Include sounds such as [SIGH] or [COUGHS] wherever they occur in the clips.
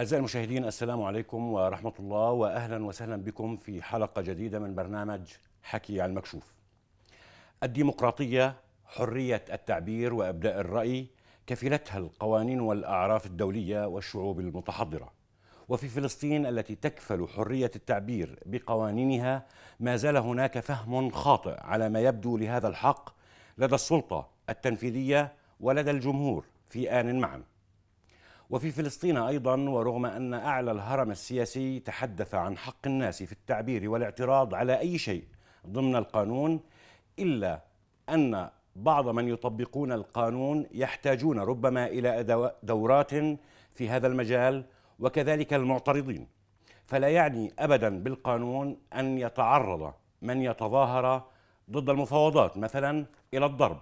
أعزائي المشاهدين السلام عليكم ورحمة الله وأهلا وسهلا بكم في حلقة جديدة من برنامج حكي عن المكشوف الديمقراطية حرية التعبير وإبداء الرأي كفلتها القوانين والأعراف الدولية والشعوب المتحضرة وفي فلسطين التي تكفل حرية التعبير بقوانينها ما زال هناك فهم خاطئ على ما يبدو لهذا الحق لدى السلطة التنفيذية ولدى الجمهور في آن معا وفي فلسطين أيضا ورغم أن أعلى الهرم السياسي تحدث عن حق الناس في التعبير والاعتراض على أي شيء ضمن القانون إلا أن بعض من يطبقون القانون يحتاجون ربما إلى دورات في هذا المجال وكذلك المعترضين فلا يعني أبدا بالقانون أن يتعرض من يتظاهر ضد المفاوضات مثلا إلى الضرب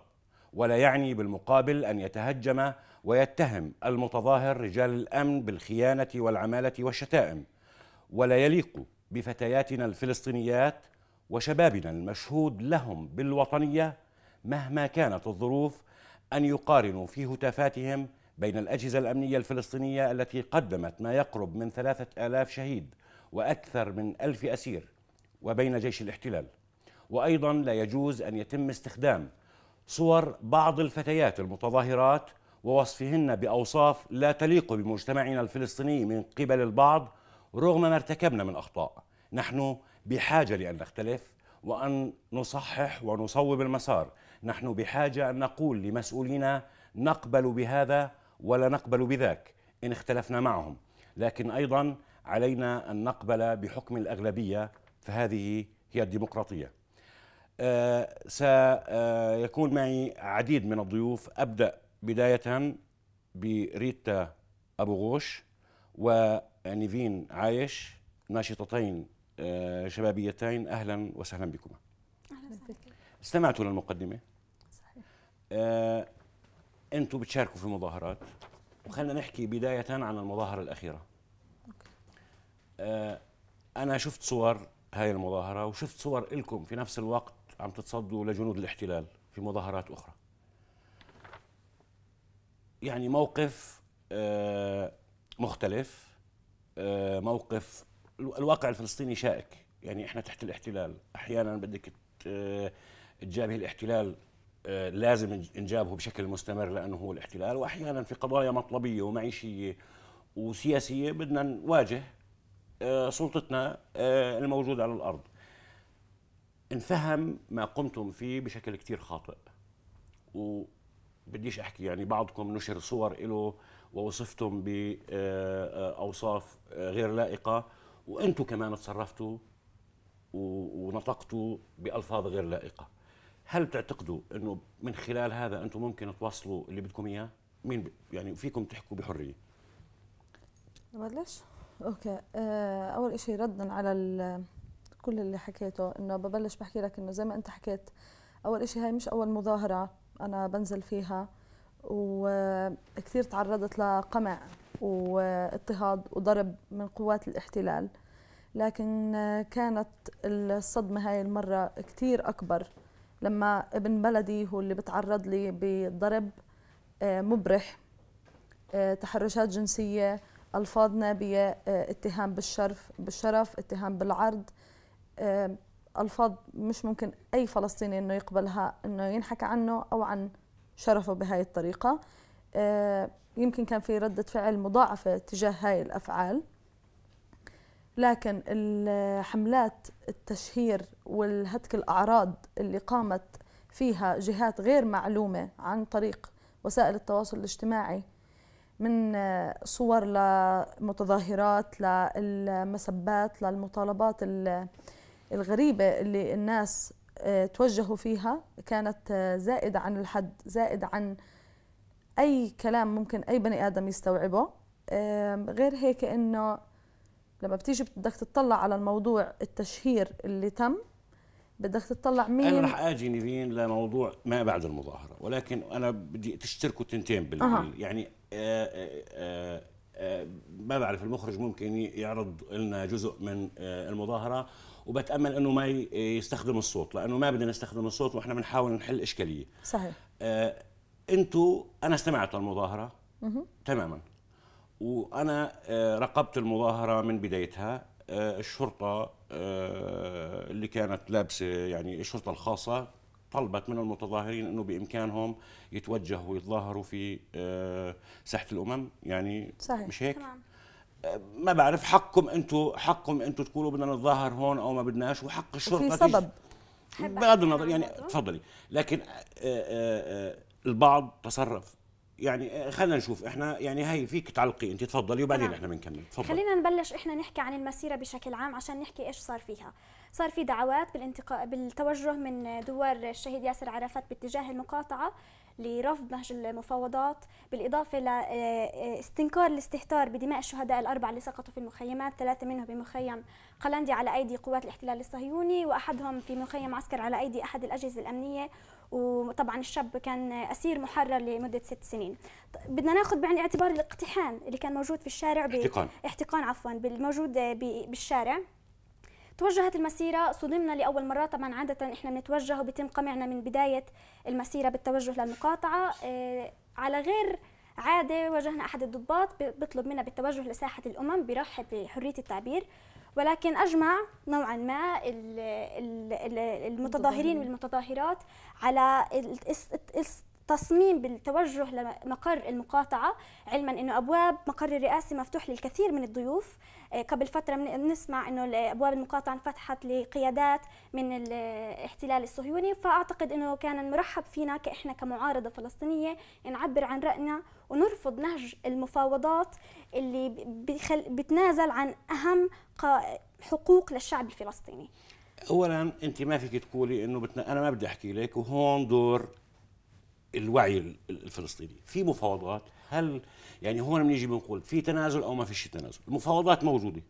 ولا يعني بالمقابل أن يتهجم ويتهم المتظاهر رجال الامن بالخيانه والعماله والشتائم ولا يليق بفتياتنا الفلسطينيات وشبابنا المشهود لهم بالوطنيه مهما كانت الظروف ان يقارنوا في هتافاتهم بين الاجهزه الامنيه الفلسطينيه التي قدمت ما يقرب من ثلاثه الاف شهيد واكثر من الف اسير وبين جيش الاحتلال وايضا لا يجوز ان يتم استخدام صور بعض الفتيات المتظاهرات ووصفهن باوصاف لا تليق بمجتمعنا الفلسطيني من قبل البعض رغم ما ارتكبنا من اخطاء نحن بحاجه لان نختلف وان نصحح ونصوب المسار نحن بحاجه ان نقول لمسؤولينا نقبل بهذا ولا نقبل بذاك ان اختلفنا معهم لكن ايضا علينا ان نقبل بحكم الاغلبيه فهذه هي الديمقراطيه أه سيكون معي عديد من الضيوف ابدا بداية بريتا أبو غوش ونيفين عايش ناشطتين آه، شبابيتين أهلا وسهلا بكما أهلا وسهلا استمعتوا للمقدمة صحيح آه، أنتم بتشاركوا في مظاهرات وخلنا نحكي بداية عن المظاهرة الأخيرة آه، أنا شفت صور هاي المظاهرة وشفت صور إلكم في نفس الوقت عم تتصدوا لجنود الاحتلال في مظاهرات أخرى يعني موقف آه، مختلف آه، موقف الواقع الفلسطيني شائك يعني احنا تحت الاحتلال احيانا بدك آه، تجابه الاحتلال لازم انجابه بشكل مستمر لانه هو الاحتلال واحيانا في قضايا مطلبيه ومعيشيه وسياسيه بدنا نواجه سلطتنا الموجوده على الارض انفهم ما قمتم فيه بشكل كثير خاطئ بديش احكي يعني بعضكم نشر صور له ووصفتم باوصاف غير لائقه وانتم كمان تصرفتوا ونطقتوا بالفاظ غير لائقه هل بتعتقدوا انه من خلال هذا انتم ممكن توصلوا اللي بدكم اياه مين يعني فيكم تحكوا بحريه ببلش اوكي آه، اول شيء ردا على كل اللي حكيته انه ببلش بحكي لك انه زي ما انت حكيت اول شيء هاي مش اول مظاهره أنا بنزل فيها وكثير تعرضت لقمع واضطهاد وضرب من قوات الاحتلال لكن كانت الصدمة هاي المرة كثير أكبر لما ابن بلدي هو اللي بتعرض لي بضرب آه، مبرح آه، تحرشات جنسية ألفاظ نابية آه، اتهام بالشرف بالشرف اتهام بالعرض الفاظ مش ممكن اي فلسطيني انه يقبلها انه ينحكى عنه او عن شرفه بهاي الطريقه آه، يمكن كان في ردة فعل مضاعفة تجاه هاي الأفعال لكن الحملات التشهير والهتك الأعراض اللي قامت فيها جهات غير معلومة عن طريق وسائل التواصل الاجتماعي من آه، صور لمتظاهرات للمسبات للمطالبات الغريبة اللي الناس آه، توجهوا فيها كانت آه، زائدة عن الحد زائدة عن أي كلام ممكن أي بني آدم يستوعبه غير هيك إنه لما بتيجي بدك تطلع على الموضوع التشهير اللي تم بدك تطلع مين انا رح اجي نيفين لموضوع ما بعد المظاهره ولكن انا بدي تشتركوا تنتين بال يعني، أه. يعني آآ آآ آآ ما بعرف المخرج ممكن يعرض لنا جزء من آه، المظاهره وبتامل انه ما يستخدم الصوت لانه ما بدنا نستخدم الصوت واحنا بنحاول نحل اشكاليه صحيح آه انتوا انا استمعت للمظاهره تماما وانا آه راقبت المظاهره من بدايتها آه الشرطه آه اللي كانت لابسه يعني الشرطه الخاصه طلبت من المتظاهرين انه بامكانهم يتوجهوا ويتظاهروا في آه، ساحه الامم يعني صحيح. مش هيك؟ تمام. ما بعرف حقكم انتم حقكم انتم تقولوا بدنا نتظاهر هون او ما بدناش وحق الشرطه في سبب بغض النظر يعني تفضلي لكن آآ آه، آآ آه، آه، البعض تصرف يعني آه، خلينا نشوف احنا يعني هي فيك تعلقي انت تفضلي وبعدين نعم. احنا بنكمل تفضل. خلينا نبلش احنا نحكي عن المسيره بشكل عام عشان نحكي ايش صار فيها صار في دعوات بالانتقاء بالتوجه من دوار الشهيد ياسر عرفات باتجاه المقاطعه لرفض نهج المفاوضات بالإضافة لاستنكار آه، آه، الاستهتار بدماء الشهداء الأربعة اللي سقطوا في المخيمات ثلاثة منهم بمخيم قلندي على أيدي قوات الاحتلال الصهيوني وأحدهم في مخيم عسكر على أيدي أحد الأجهزة الأمنية وطبعا الشاب كان اسير محرر لمده ست سنين بدنا ناخذ بعين الاعتبار الاقتحام اللي كان موجود في الشارع احتقان احتقان عفوا بالموجود بالشارع توجهت المسيرة صدمنا لأول مرة طبعا عادة إحنا بنتوجه وبيتم قمعنا من بداية المسيرة بالتوجه للمقاطعة آه، على غير عادة واجهنا أحد الضباط بيطلب منا بالتوجه لساحة الأمم برحب بحرية التعبير ولكن أجمع نوعا ما المتظاهرين والمتظاهرات على تصميم بالتوجه لمقر المقاطعة علما أنه أبواب مقر الرئاسة مفتوح للكثير من الضيوف آه، قبل فترة بنسمع أنه أبواب المقاطعة انفتحت لقيادات من الاحتلال الصهيوني فأعتقد أنه كان مرحب فينا كإحنا كمعارضة فلسطينية نعبر عن رأينا ونرفض نهج المفاوضات اللي بيخل بتنازل عن أهم حقوق للشعب الفلسطيني اولا انت ما فيك تقولي انه بتنا... انا ما بدي احكي لك وهون دور الوعي الفلسطيني في مفاوضات هل يعني هون بنيجي بنقول في تنازل او ما فيش تنازل المفاوضات موجوده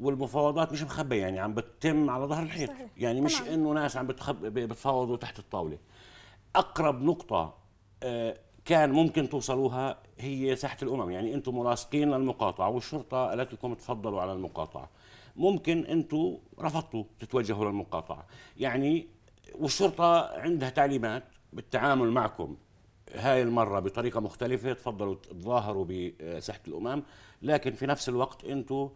والمفاوضات مش مخبى يعني عم بتتم على ظهر الحيط يعني مش انه ناس عم بتخب... بتفاوضوا تحت الطاوله اقرب نقطه آه كان ممكن توصلوها هي ساحه الامم يعني انتم ملاصقين للمقاطعه والشرطه قالت لكم تفضلوا على المقاطعه ممكن انتم رفضتوا تتوجهوا للمقاطعه يعني والشرطه عندها تعليمات بالتعامل معكم هاي المرة بطريقة مختلفة تفضلوا تظاهروا بساحة الأمام لكن في نفس الوقت أنتم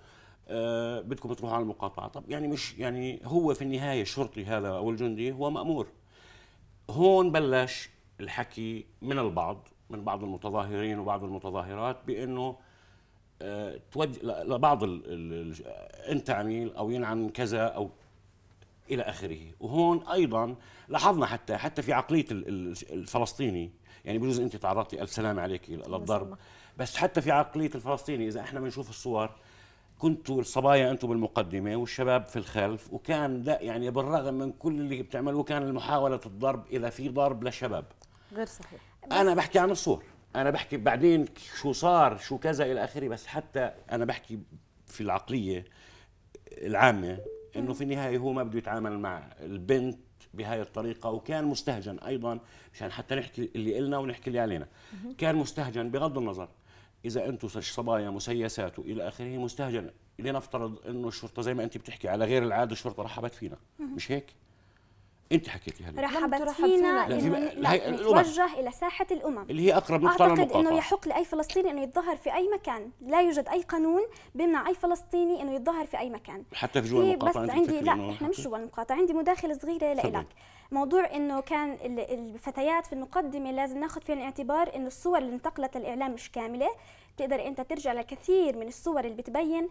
آه، بدكم تروحوا على المقاطعة طب يعني مش يعني هو في النهاية الشرطي هذا أو الجندي هو مأمور هون بلش الحكي من البعض من بعض المتظاهرين وبعض المتظاهرات بانه آه، توجه لبعض ال ال انت عميل او ينعم كذا او الى اخره وهون ايضا لاحظنا حتى حتى في عقليه الفلسطيني يعني بجوز انت تعرضتي الف سلامه عليك للضرب بس حتى في عقليه الفلسطيني اذا احنا بنشوف الصور كنتوا الصبايا انتم بالمقدمه والشباب في الخلف وكان لا يعني بالرغم من كل اللي بتعملوه كان محاوله الضرب اذا في ضرب لشباب غير صحيح انا بحكي عن الصور انا بحكي بعدين شو صار شو كذا الى اخره بس حتى انا بحكي في العقليه العامه انه في النهايه هو ما بده يتعامل مع البنت بهاي الطريقه وكان مستهجن ايضا مشان حتى نحكي اللي قلنا ونحكي اللي علينا كان مستهجن بغض النظر اذا انتم صبايا مسيسات والى اخره مستهجنه لنفترض انه الشرطه زي ما انت بتحكي على غير العاده الشرطه رحبت فينا مش هيك انت حكيتي هلا رحبت فينا نتوجه الى ساحه الامم اللي هي اقرب نقطه اعتقد انه يحق لاي فلسطيني انه يتظاهر في اي مكان لا يوجد اي قانون بيمنع اي فلسطيني انه يتظاهر في اي مكان حتى في جوا المقاطعه بس عندي لا احنا مش جوا المقاطعه عندي مداخله صغيره لك موضوع انه كان الفتيات في المقدمه لازم ناخذ في الاعتبار انه الصور اللي انتقلت للاعلام مش كامله بتقدر انت ترجع لكثير من الصور اللي بتبين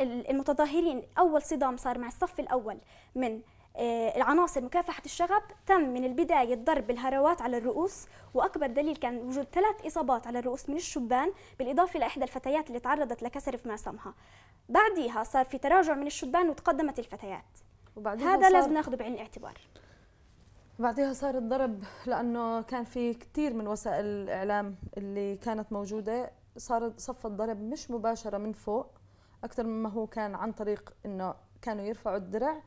المتظاهرين اول صدام صار مع الصف الاول من آه، العناصر مكافحة الشغب تم من البداية ضرب الهروات على الرؤوس وأكبر دليل كان وجود ثلاث إصابات على الرؤوس من الشبان بالإضافة لإحدى الفتيات اللي تعرضت لكسر في معصمها بعديها صار في تراجع من الشبان وتقدمت الفتيات هذا هذا لازم ناخذه بعين الاعتبار بعدها صار الضرب لانه كان في كثير من وسائل الاعلام اللي كانت موجوده صار صف الضرب مش مباشره من فوق اكثر مما هو كان عن طريق انه كانوا يرفعوا الدرع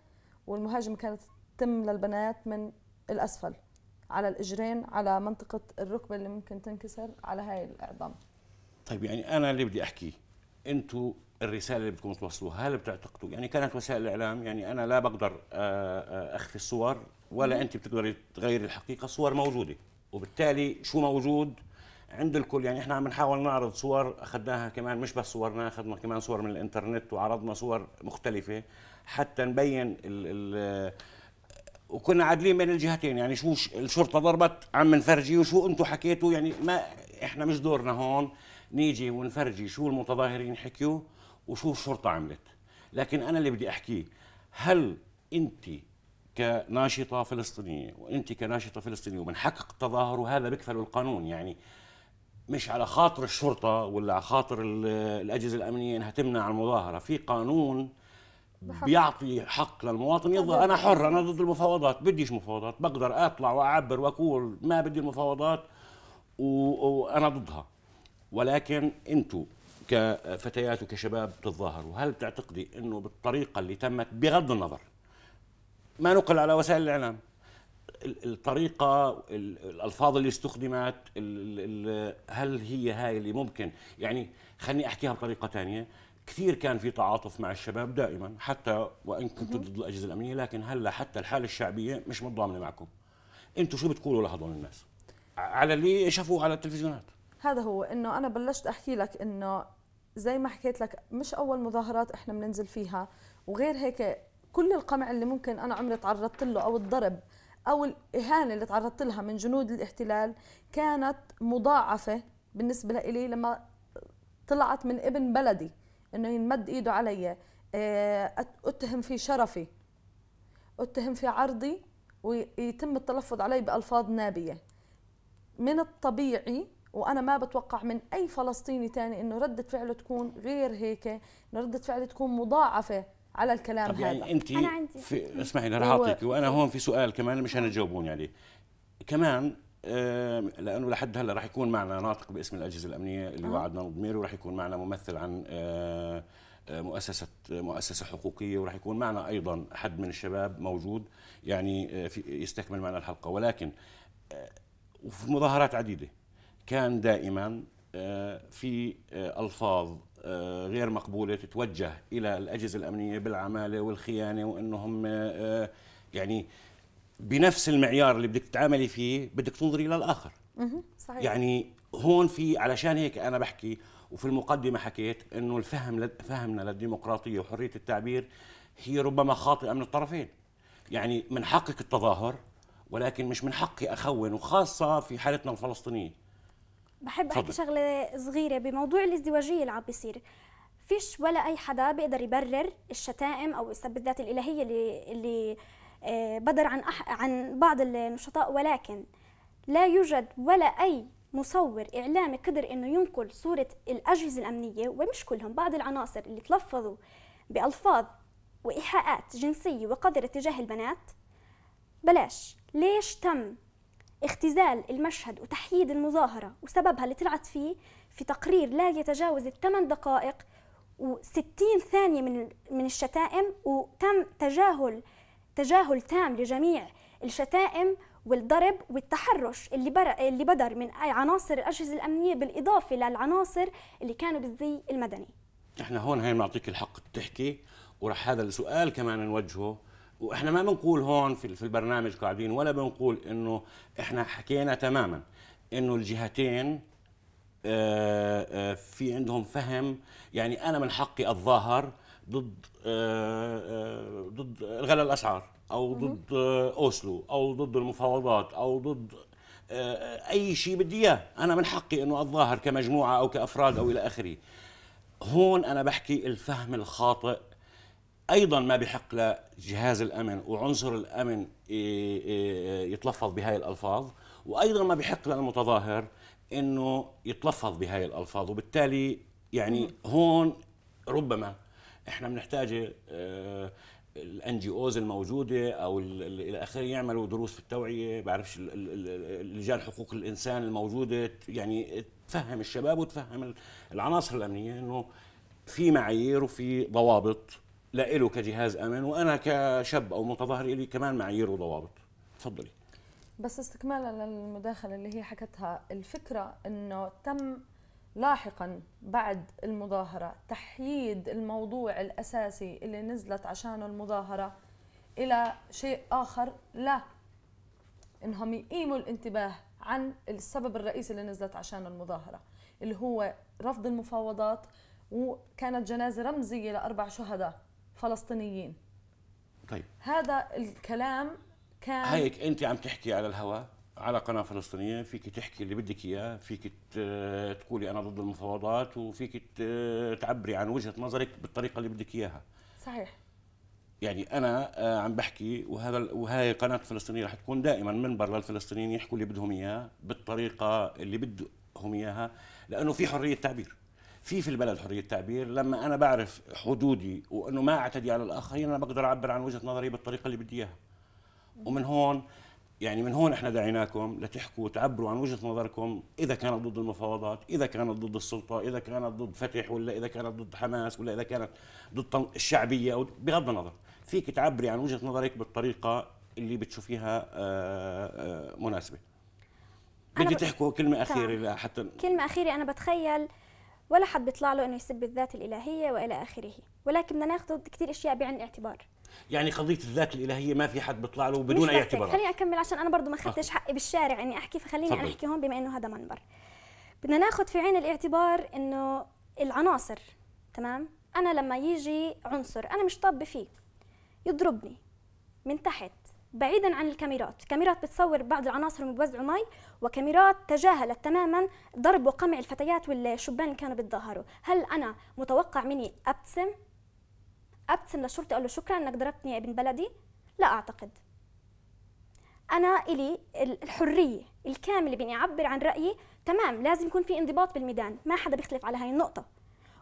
والمهاجم كانت تتم للبنات من الاسفل على الاجرين على منطقه الركبه اللي ممكن تنكسر على هاي الاعظام طيب يعني انا اللي بدي احكي انتم الرساله اللي بدكم توصلوها هل بتعتقدوا يعني كانت وسائل الاعلام يعني انا لا بقدر آه، آه، اخفي الصور ولا انت بتقدري تغيري الحقيقه الصور موجوده وبالتالي شو موجود عند الكل يعني احنا عم نحاول نعرض صور اخذناها كمان مش بس صورنا اخذنا كمان صور من الانترنت وعرضنا صور مختلفه حتى نبين ال الـ آه، وكنا عادلين بين الجهتين يعني شو الشرطه ضربت عم نفرجي وشو انتم حكيتوا يعني ما احنا مش دورنا هون نيجي ونفرجي شو المتظاهرين حكيوا وشو الشرطه عملت لكن انا اللي بدي احكيه هل انت كناشطه فلسطينيه وانت كناشطه فلسطينيه ومن حقك التظاهر وهذا بيكفله القانون يعني مش على خاطر الشرطه ولا على خاطر الاجهزه الامنيه انها تمنع المظاهره في قانون بيعطي حق للمواطن يظهر انا حر انا ضد المفاوضات بديش مفاوضات بقدر اطلع واعبر واقول ما بدي المفاوضات وانا ضدها ولكن انتم كفتيات وكشباب تتظاهروا هل تعتقدي انه بالطريقه اللي تمت بغض النظر ما نقل على وسائل الاعلام الطريقة الألفاظ اللي استخدمت هل هي هاي اللي ممكن يعني خلني أحكيها بطريقة ثانية كثير كان في تعاطف مع الشباب دائما حتى وإن كنت ضد الأجهزة الأمنية لكن هلا حتى الحالة الشعبية مش متضامنة معكم أنتوا شو بتقولوا لهذول الناس على اللي شافوه على التلفزيونات هذا هو انه انا بلشت احكي لك انه زي ما حكيت لك مش اول مظاهرات احنا بننزل فيها وغير هيك كل القمع اللي ممكن انا عمري تعرضت له او الضرب او الاهانه اللي تعرضت لها من جنود الاحتلال كانت مضاعفه بالنسبه لي لما طلعت من ابن بلدي انه ينمد ايده علي آه، اتهم في شرفي اتهم في عرضي ويتم التلفظ علي بالفاظ نابيه من الطبيعي وانا ما بتوقع من اي فلسطيني تاني انه رده فعله تكون غير هيك انه رده فعله تكون مضاعفه على الكلام طب يعني انتي انت انا عندي اسمحي لي رح اعطيك وانا هون في سؤال كمان مشان تجاوبوني يعني. عليه كمان لانه لحد هلا رح يكون معنا ناطق باسم الاجهزه الامنيه اللي آه. وعدنا ضمير ورح يكون معنا ممثل عن آه، آه، مؤسسة مؤسسة حقوقية ورح يكون معنا أيضا حد من الشباب موجود يعني آه، يستكمل معنا الحلقة ولكن وفي مظاهرات عديدة كان دائما آه، في آه، الفاظ آه، غير مقبوله تتوجه الى الاجهزه الامنيه بالعماله والخيانه وانهم يعني بنفس المعيار اللي بدك تتعاملي فيه بدك تنظري للاخر صحيح. يعني هون في علشان هيك انا بحكي وفي المقدمه حكيت انه الفهم فهمنا للديمقراطيه وحريه التعبير هي ربما خاطئه من الطرفين يعني من حقك التظاهر ولكن مش من حقي اخون وخاصه في حالتنا الفلسطينيه بحب احكي شغله صغيره بموضوع الازدواجيه اللي عم بيصير فيش ولا اي حدا بيقدر يبرر الشتائم او السب الذات الالهيه اللي اللي آه، بدر عن أح عن بعض النشطاء ولكن لا يوجد ولا اي مصور اعلامي قدر انه ينقل صوره الاجهزه الامنيه ومش كلهم بعض العناصر اللي تلفظوا بالفاظ وايحاءات جنسيه وقذره تجاه البنات بلاش ليش تم اختزال المشهد وتحييد المظاهرة وسببها اللي طلعت فيه في تقرير لا يتجاوز الثمان دقائق و60 ثانية من من الشتائم وتم تجاهل تجاهل تام لجميع الشتائم والضرب والتحرش اللي بر... اللي بدر من أي عناصر الاجهزه الامنيه بالاضافه للعناصر اللي كانوا بالزي المدني. احنا هون هي بنعطيك الحق تحكي وراح هذا السؤال كمان نوجهه واحنا ما بنقول هون في, في البرنامج قاعدين ولا بنقول انه احنا حكينا تماما انه الجهتين آه، آه، في عندهم فهم يعني انا من حقي اتظاهر ضد آه، ضد غلاء الاسعار او ضد اوسلو او ضد المفاوضات او ضد اي شيء بدي اياه انا من حقي انه اتظاهر كمجموعه او كافراد او الى اخره هون انا بحكي الفهم الخاطئ ايضا ما بحق لجهاز الامن وعنصر الامن يتلفظ بهاي الالفاظ وايضا ما بحق للمتظاهر انه يتلفظ بهاي الالفاظ وبالتالي يعني هون ربما احنا بنحتاج الان جي اوز الموجوده او الى اخره يعملوا دروس في التوعيه بعرفش لجان حقوق الانسان الموجوده يعني تفهم الشباب وتفهم العناصر الامنيه انه في معايير وفي ضوابط لإله كجهاز أمن وأنا كشاب أو متظاهر إلي كمان معايير وضوابط تفضلي بس استكمالا للمداخلة اللي هي حكتها الفكرة أنه تم لاحقا بعد المظاهرة تحييد الموضوع الأساسي اللي نزلت عشانه المظاهرة إلى شيء آخر لا إنهم يقيموا الانتباه عن السبب الرئيسي اللي نزلت عشانه المظاهرة اللي هو رفض المفاوضات وكانت جنازة رمزية لأربع شهداء فلسطينيين طيب هذا الكلام كان هيك انت عم تحكي على الهواء على قناه فلسطينيه فيك تحكي اللي بدك اياه فيك تقولي انا ضد المفاوضات وفيك تعبري عن وجهه نظرك بالطريقه اللي بدك اياها صحيح يعني انا آه، عم بحكي وهذا وهي قناه فلسطينيه رح تكون دائما منبر للفلسطينيين يحكوا اللي بدهم اياه بالطريقه اللي بدهم اياها لانه في حريه تعبير في في البلد حريه تعبير لما انا بعرف حدودي وانه ما اعتدي على الاخرين انا بقدر اعبر عن وجهه نظري بالطريقه اللي بدي اياها ومن هون يعني من هون احنا دعيناكم لتحكوا تعبروا عن وجهه نظركم اذا كانت ضد المفاوضات، اذا كانت ضد السلطه، اذا كانت ضد فتح ولا اذا كانت ضد حماس ولا اذا كانت ضد الشعبيه أو بغض النظر، فيك تعبري عن وجهه نظرك بالطريقه اللي بتشوفيها آه، آه، مناسبه. بدي تحكوا كلمه اخيره حتى كلمه اخيره انا بتخيل ولا حد بيطلع له انه يسب الذات الالهيه والى اخره ولكن بدنا ناخذ كثير اشياء بعين الاعتبار يعني قضيه الذات الالهيه ما في حد بيطلع له بدون اي اعتبار خليني اكمل عشان انا برضه ما اخذتش آه. حقي بالشارع اني يعني احكي فخليني انا احكي هون بما انه هذا منبر بدنا ناخذ في عين الاعتبار انه العناصر تمام انا لما يجي عنصر انا مش طابه فيه يضربني من تحت بعيدا عن الكاميرات كاميرات بتصور بعض العناصر وبوزعوا مي وكاميرات تجاهلت تماما ضرب وقمع الفتيات والشبان اللي كانوا بيتظاهروا هل انا متوقع مني ابتسم ابتسم للشرطي اقول له شكرا انك ضربتني يا ابن بلدي لا اعتقد انا الي الحريه الكامله باني اعبر عن رايي تمام لازم يكون في انضباط بالميدان ما حدا بيختلف على هاي النقطه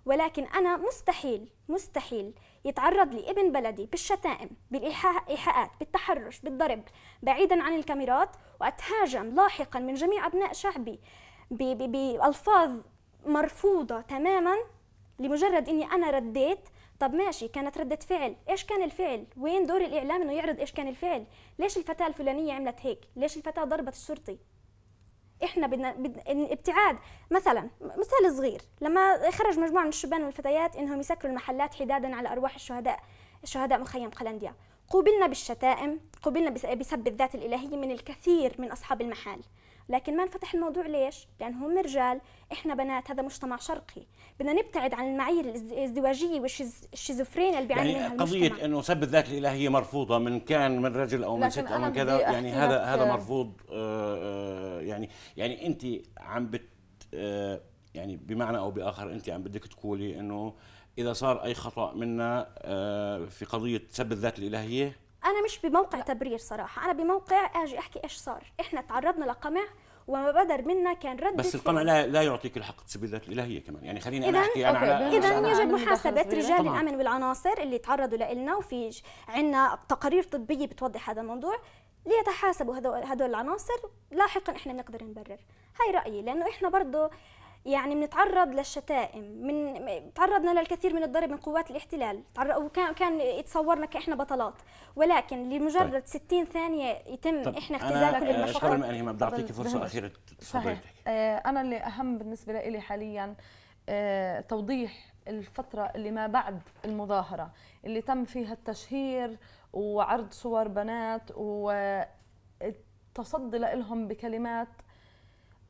ولكن انا مستحيل مستحيل يتعرض لابن بلدي بالشتائم بالإيحاءات بالتحرش بالضرب بعيدا عن الكاميرات وأتهاجم لاحقا من جميع أبناء شعبي بألفاظ مرفوضة تماما لمجرد أني أنا رديت طب ماشي كانت ردة فعل ايش كان الفعل وين دور الاعلام انه يعرض ايش كان الفعل ليش الفتاة الفلانية عملت هيك ليش الفتاة ضربت الشرطي احنا بدنا, بدنا الابتعاد مثلا مثال صغير لما خرج مجموعه من الشبان والفتيات انهم يسكروا المحلات حدادا على ارواح الشهداء شهداء مخيم قلنديا قوبلنا بالشتائم قوبلنا بسب الذات الالهيه من الكثير من اصحاب المحال لكن ما انفتح الموضوع ليش؟ لأن هم رجال إحنا بنات هذا مجتمع شرقي بدنا نبتعد عن المعايير الازدواجية والشيزوفرينيا اللي بيعاني يعني منها قضية المجتمع. أنه سب الذات الإلهية مرفوضة من كان من رجل أو من ست أو من كذا يعني هذا هذا مرفوض آه، آه، يعني يعني أنت عم بت آه، يعني بمعنى أو بآخر أنت عم بدك تقولي أنه إذا صار أي خطأ منا في قضية سب الذات الإلهية انا مش بموقع تبرير صراحه انا بموقع اجي احكي ايش صار احنا تعرضنا لقمع وما بدر منا كان رد بس القمع لا لا يعطيك الحق تسبيل الذات الالهيه كمان يعني خليني انا احكي انا على اذا يجب محاسبه رجال طبعا. الامن والعناصر اللي تعرضوا لنا وفي عندنا تقارير طبيه بتوضح هذا الموضوع ليتحاسبوا هدول, هدول العناصر لاحقا احنا نقدر نبرر هاي رايي لانه احنا برضه يعني بنتعرض للشتائم من تعرضنا للكثير من الضرب من قوات الاحتلال وكان كان يتصورنا كاحنا بطلات ولكن لمجرد طيب. 60 ثانيه يتم طيب. احنا اختزال كل المشاكل انا ما انهي فرصه اخيره صحيح آه، انا اللي اهم بالنسبه لي حاليا آه، توضيح الفترة اللي ما بعد المظاهرة اللي تم فيها التشهير وعرض صور بنات والتصدي لهم بكلمات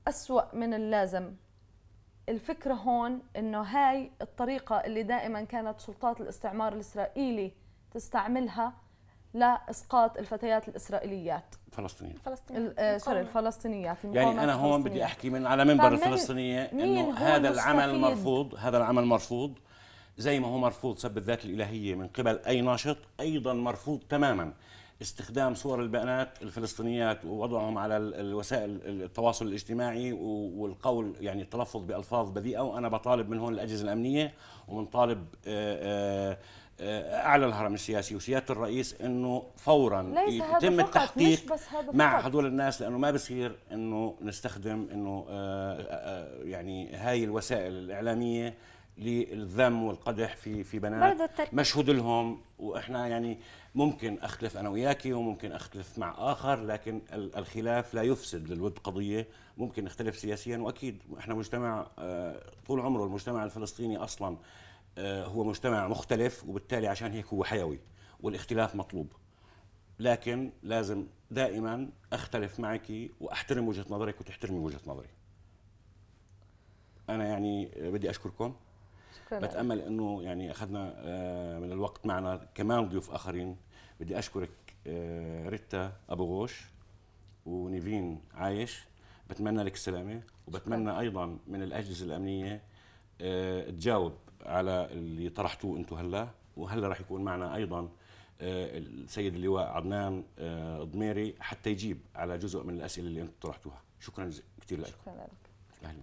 أسوأ من اللازم الفكرة هون انه هاي الطريقة اللي دائما كانت سلطات الاستعمار الاسرائيلي تستعملها لاسقاط الفتيات الاسرائيليات فلسطينيات فلسطينيات سوري آه، الفلسطينيات يعني انا هون بدي احكي من على منبر الفلسطينيه انه هذا العمل مرفوض هذا العمل مرفوض زي ما هو مرفوض سب الذات الالهيه من قبل اي ناشط ايضا مرفوض تماما استخدام صور البيانات الفلسطينيات ووضعهم على الوسائل التواصل الاجتماعي والقول يعني التلفظ بالفاظ بذيئه وانا بطالب من هون الاجهزه الامنيه ومنطالب آه، آه، آه، اعلى الهرم السياسي وسياده الرئيس انه فورا يتم التحقيق مع هدول الناس لانه ما بصير انه نستخدم انه يعني هاي الوسائل الاعلاميه للذم والقدح في في بنات مشهود لهم واحنا يعني ممكن اختلف انا وياكي وممكن اختلف مع اخر لكن الخلاف لا يفسد للود قضيه ممكن نختلف سياسيا واكيد احنا مجتمع آه، طول عمره المجتمع الفلسطيني اصلا آه، هو مجتمع مختلف وبالتالي عشان هيك هو حيوي والاختلاف مطلوب لكن لازم دائما اختلف معك واحترم وجهه نظرك وتحترمي وجهه نظري انا يعني بدي اشكركم شكرا بتامل انه يعني اخذنا آه، من الوقت معنا كمان ضيوف اخرين بدي اشكرك آه، ريتا ابو غوش ونيفين عايش بتمنى لك السلامه وبتمنى شكرا. ايضا من الاجهزه الامنيه آه، تجاوب على اللي طرحتوه انتم هلا وهلا رح يكون معنا ايضا السيد اللواء عدنان ضميري حتى يجيب على جزء من الاسئله اللي انتم طرحتوها شكرا كثير لك شكرا لك اهلا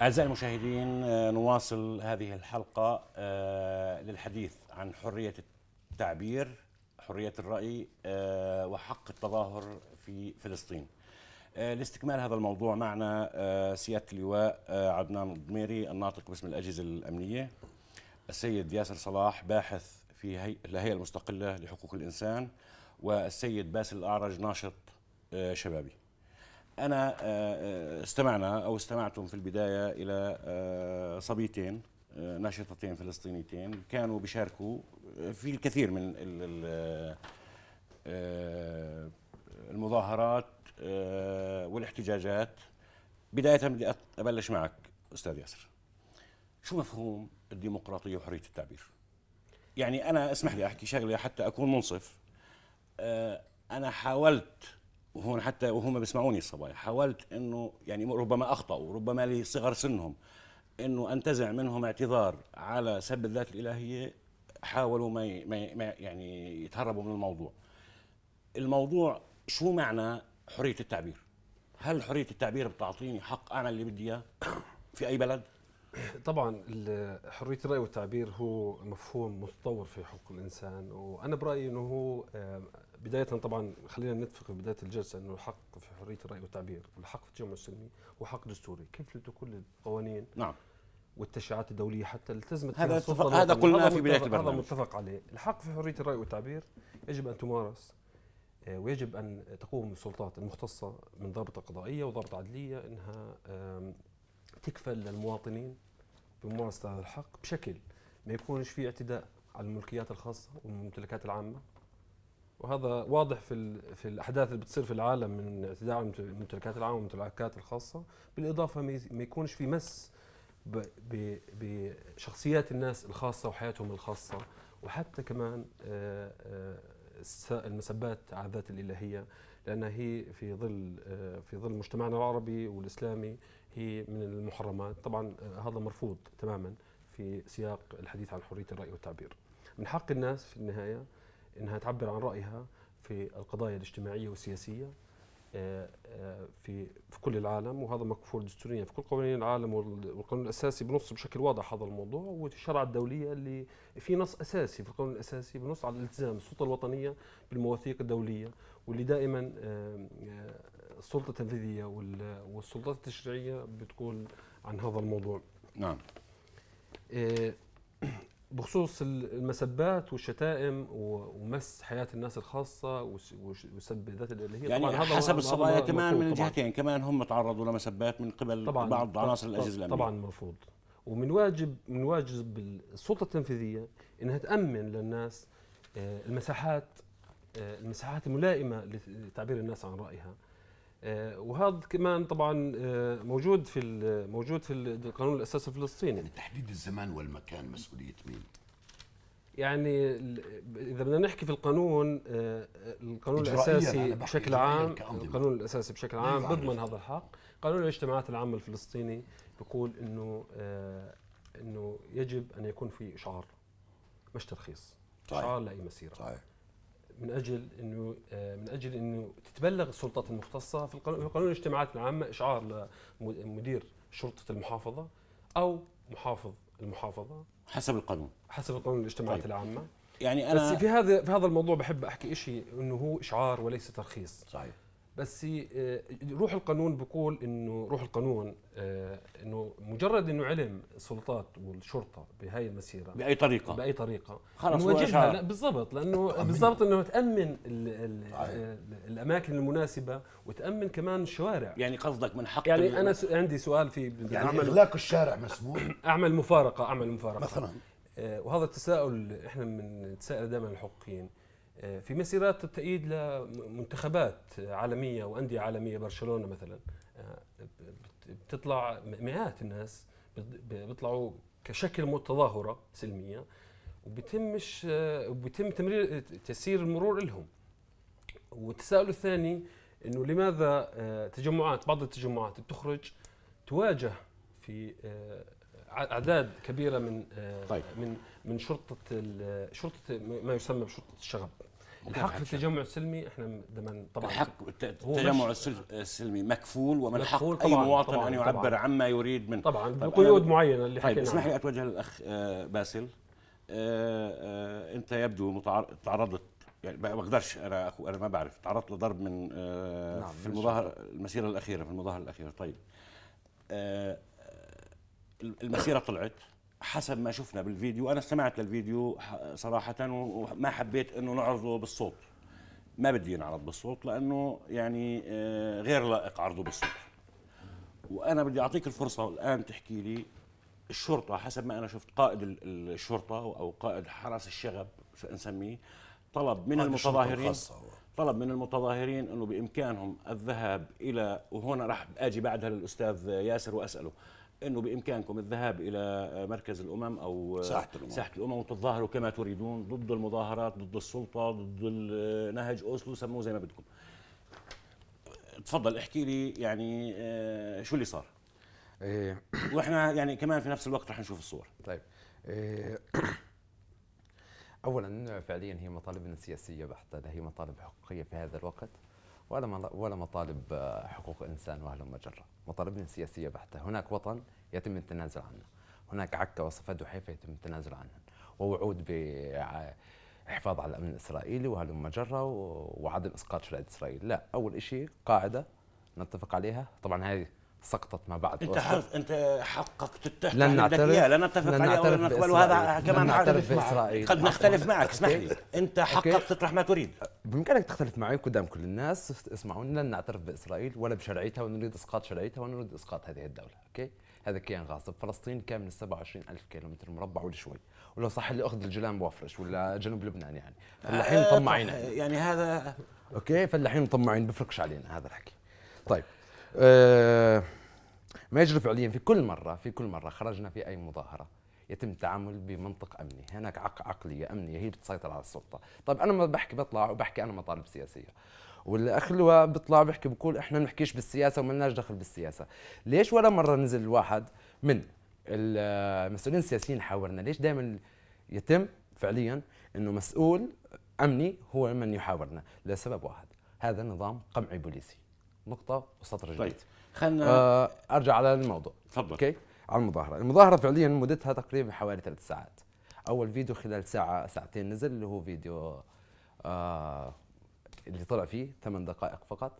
أعزائي المشاهدين آه، نواصل هذه الحلقة آه، للحديث عن حرية التعبير حرية الرأي آه، وحق التظاهر في فلسطين آه، لاستكمال هذا الموضوع معنا آه، سياده اللواء آه، عدنان الضميري الناطق باسم الاجهزه الامنيه السيد ياسر صلاح باحث في الهيئه المستقله لحقوق الانسان والسيد باسل الاعرج ناشط شبابي انا استمعنا او استمعتم في البدايه الى صبيتين ناشطتين فلسطينيتين كانوا بيشاركوا في الكثير من المظاهرات آه، والاحتجاجات بداية بدي أبلش معك أستاذ ياسر شو مفهوم الديمقراطية وحرية التعبير؟ يعني أنا اسمح لي أحكي شغلة حتى أكون منصف آه، أنا حاولت وهون حتى وهم بيسمعوني الصبايا حاولت انه يعني ربما اخطاوا ربما لصغر سنهم انه انتزع منهم اعتذار على سب الذات الالهيه حاولوا ما يعني يتهربوا من الموضوع الموضوع شو معنى حريه التعبير هل حريه التعبير بتعطيني حق انا اللي بدي اياه في اي بلد طبعا حريه الراي والتعبير هو مفهوم متطور في حقوق الانسان وانا برايي انه هو آه، بدايه طبعا خلينا نتفق في بدايه الجلسه انه الحق في حريه الراي والتعبير والحق في التجمع السلمي هو حق دستوري كيف كل القوانين نعم والتشريعات الدوليه حتى التزمت هذا هذا قلناه في بدايه البرنامج هذا متفق عليه الحق في حريه الراي والتعبير يجب ان تمارس آه، ويجب ان تقوم السلطات المختصه من ضابطه قضائيه وضابط عدليه انها تكفل للمواطنين بممارسه هذا الحق بشكل ما يكونش في اعتداء على الملكيات الخاصه والممتلكات العامه وهذا واضح في في الاحداث اللي بتصير في العالم من اعتداء على الممتلكات العامه والممتلكات الخاصه بالاضافه ما يكونش في مس بشخصيات الناس الخاصه وحياتهم الخاصه وحتى كمان آه، آه، المسبات على الذات الإلهية لأنها هي في ظل آه، في ظل مجتمعنا العربي والإسلامي هي من المحرمات طبعا آه، هذا مرفوض تماما في سياق الحديث عن حرية الرأي والتعبير من حق الناس في النهاية أنها تعبر عن رأيها في القضايا الاجتماعية والسياسية آه، آه، في في كل العالم وهذا مكفول دستوريا في كل قوانين العالم والقانون الاساسي بنص بشكل واضح هذا الموضوع والشرع الدوليه اللي في نص اساسي في القانون الاساسي بنص على الالتزام السلطه الوطنيه بالمواثيق الدوليه واللي دائما آه، السلطه التنفيذيه والسلطات التشريعيه بتقول عن هذا الموضوع نعم بخصوص المسبات والشتائم ومس حياه الناس الخاصه وسب الذات اللي هي يعني طبعاً حسب الصبايا كمان من الجهتين كمان هم تعرضوا لمسبات من قبل طبعاً بعض عناصر الاجهزه الامنيه طبعا المفروض ومن واجب من واجب السلطه التنفيذيه انها تامن للناس آه، المساحات آه، المساحات الملائمه لتعبير الناس عن رايها آه، وهذا كمان طبعا آه، موجود في موجود في القانون الاساسي الفلسطيني يعني تحديد الزمان والمكان مسؤوليه مين؟ يعني اذا بدنا نحكي في القانون آه، القانون الاساسي بشكل أيوة، عام القانون الاساسي بشكل عام بضمن هذا الحق قانون الاجتماعات العامه الفلسطيني بيقول انه انه يجب ان يكون في اشعار مش ترخيص طيب. اشعار لاي مسيره صحيح طيب. من اجل انه آه، من اجل انه تتبلغ السلطات المختصه في قانون الاجتماعات العامه اشعار لمدير شرطه المحافظه او محافظ المحافظه حسب القانون حسب القانون الاجتماعات طيب. العامه يعني انا بس في هذا في هذا الموضوع بحب احكي شيء انه هو اشعار وليس ترخيص صحيح بس آه، روح القانون بقول انه روح القانون آه، انه مجرد انه علم السلطات والشرطه بهاي المسيره باي طريقه باي طريقه خلص لا بالضبط لانه بالضبط انه تامن الـ الـ آه، الاماكن المناسبه وتامن كمان الشوارع يعني قصدك من حق يعني انا عندي سؤال في يعني اغلاق الشارع مسموح [COUGHS] اعمل مفارقه اعمل مفارقه مثلا وهذا التساؤل احنا بنتساءل دائما الحقوقيين آه، في مسيرات التأييد لمنتخبات عالمية وأندية عالمية برشلونة مثلا آه، بتطلع مئات الناس بيطلعوا كشكل متظاهرة سلمية وبتمش آه، وبتم تمرير تسير المرور لهم والتساؤل الثاني انه لماذا تجمعات بعض التجمعات بتخرج تواجه في اعداد كبيره من طيب. من من شرطه شرطه ما يسمى بشرطه الشغب الحق في التجمع السلمي احنا طبعا الحق التجمع السلمي مكفول ومن حق اي مواطن ان يعبر عما يريد من طبعا طيب، بقيود معينه اللي طيب، حكينا طيب اسمح لي اتوجه للاخ آه، باسل آه، آه، انت يبدو تعرضت يعني ما بقدرش انا اخو انا ما بعرف تعرضت لضرب من نعم في المظاهر المسيره الاخيره في المظاهره الاخيره طيب المسيره طلعت حسب ما شفنا بالفيديو انا استمعت للفيديو صراحه وما حبيت انه نعرضه بالصوت ما بدي ينعرض بالصوت لانه يعني آه، غير لائق عرضه بالصوت وانا بدي اعطيك الفرصه الان تحكي لي الشرطه حسب ما انا شفت قائد الشرطه او قائد حرس الشغب نسميه طلب من المتظاهرين طلب من المتظاهرين انه بامكانهم الذهاب الى وهنا راح اجي بعدها للاستاذ ياسر واساله انه بامكانكم الذهاب الى مركز الامم او ساحه الامم ساحه الامم وتتظاهروا كما تريدون ضد المظاهرات ضد السلطه ضد نهج اوسلو سموه زي ما بدكم تفضل احكي لي يعني آه، شو اللي صار إيه واحنا يعني كمان في نفس الوقت رح نشوف الصور طيب إيه [COUGHS] اولا فعليا هي مطالبنا سياسيه بحته هي مطالب حقوقيه في هذا الوقت ولا ولا مطالب آه، حقوق انسان وهلم جره، مطالبنا سياسيه بحته، هناك وطن يتم التنازل عنه، هناك عكا وصفد وحيفا يتم التنازل عنه ووعود بحفاظ على الامن الاسرائيلي وهلم جره وعدم اسقاط شرعيه اسرائيل، لا، اول شيء قاعده نتفق عليها، طبعا هذه سقطت ما بعد انت حق انت حققت التهمه لن نعترف لن نتفق عليها ولا نقبل وهذا كمان نعترف باسرائيل قد نختلف معك اسمح لي انت حقك تطرح ما تريد بامكانك تختلف معي قدام كل الناس اسمعوني لن نعترف باسرائيل ولا بشرعيتها ونريد اسقاط شرعيتها ونريد اسقاط هذه الدوله اوكي هذا كيان غاصب فلسطين كامل 27 ألف كيلومتر مربع ولا شوي ولو صح اللي اخذ الجلام بوفرش ولا جنوب لبنان يعني فلاحين آه، مطمعين طيب، يعني هذا اوكي فلاحين مطمعين بفرقش علينا هذا الحكي طيب آه، ما يجري فعليا في كل مره في كل مره خرجنا في اي مظاهره يتم التعامل بمنطق امني هناك عق عقليه امنيه هي بتسيطر على السلطه طيب انا ما بحكي بطلع وبحكي انا مطالب سياسيه والاخ اللي بيطلع بيحكي بقول احنا ما بنحكيش بالسياسه وما لناش دخل بالسياسه ليش ولا مره نزل واحد من المسؤولين آه، السياسيين حاورنا ليش دائما يتم فعليا انه مسؤول امني هو من يحاورنا لسبب واحد هذا نظام قمعي بوليسي نقطه وسطر جديد طيب خلينا آه ارجع على الموضوع تفضل اوكي على المظاهره المظاهره فعليا مدتها تقريبا حوالي ثلاث ساعات اول فيديو خلال ساعه ساعتين نزل اللي هو فيديو آه اللي طلع فيه ثمان دقائق فقط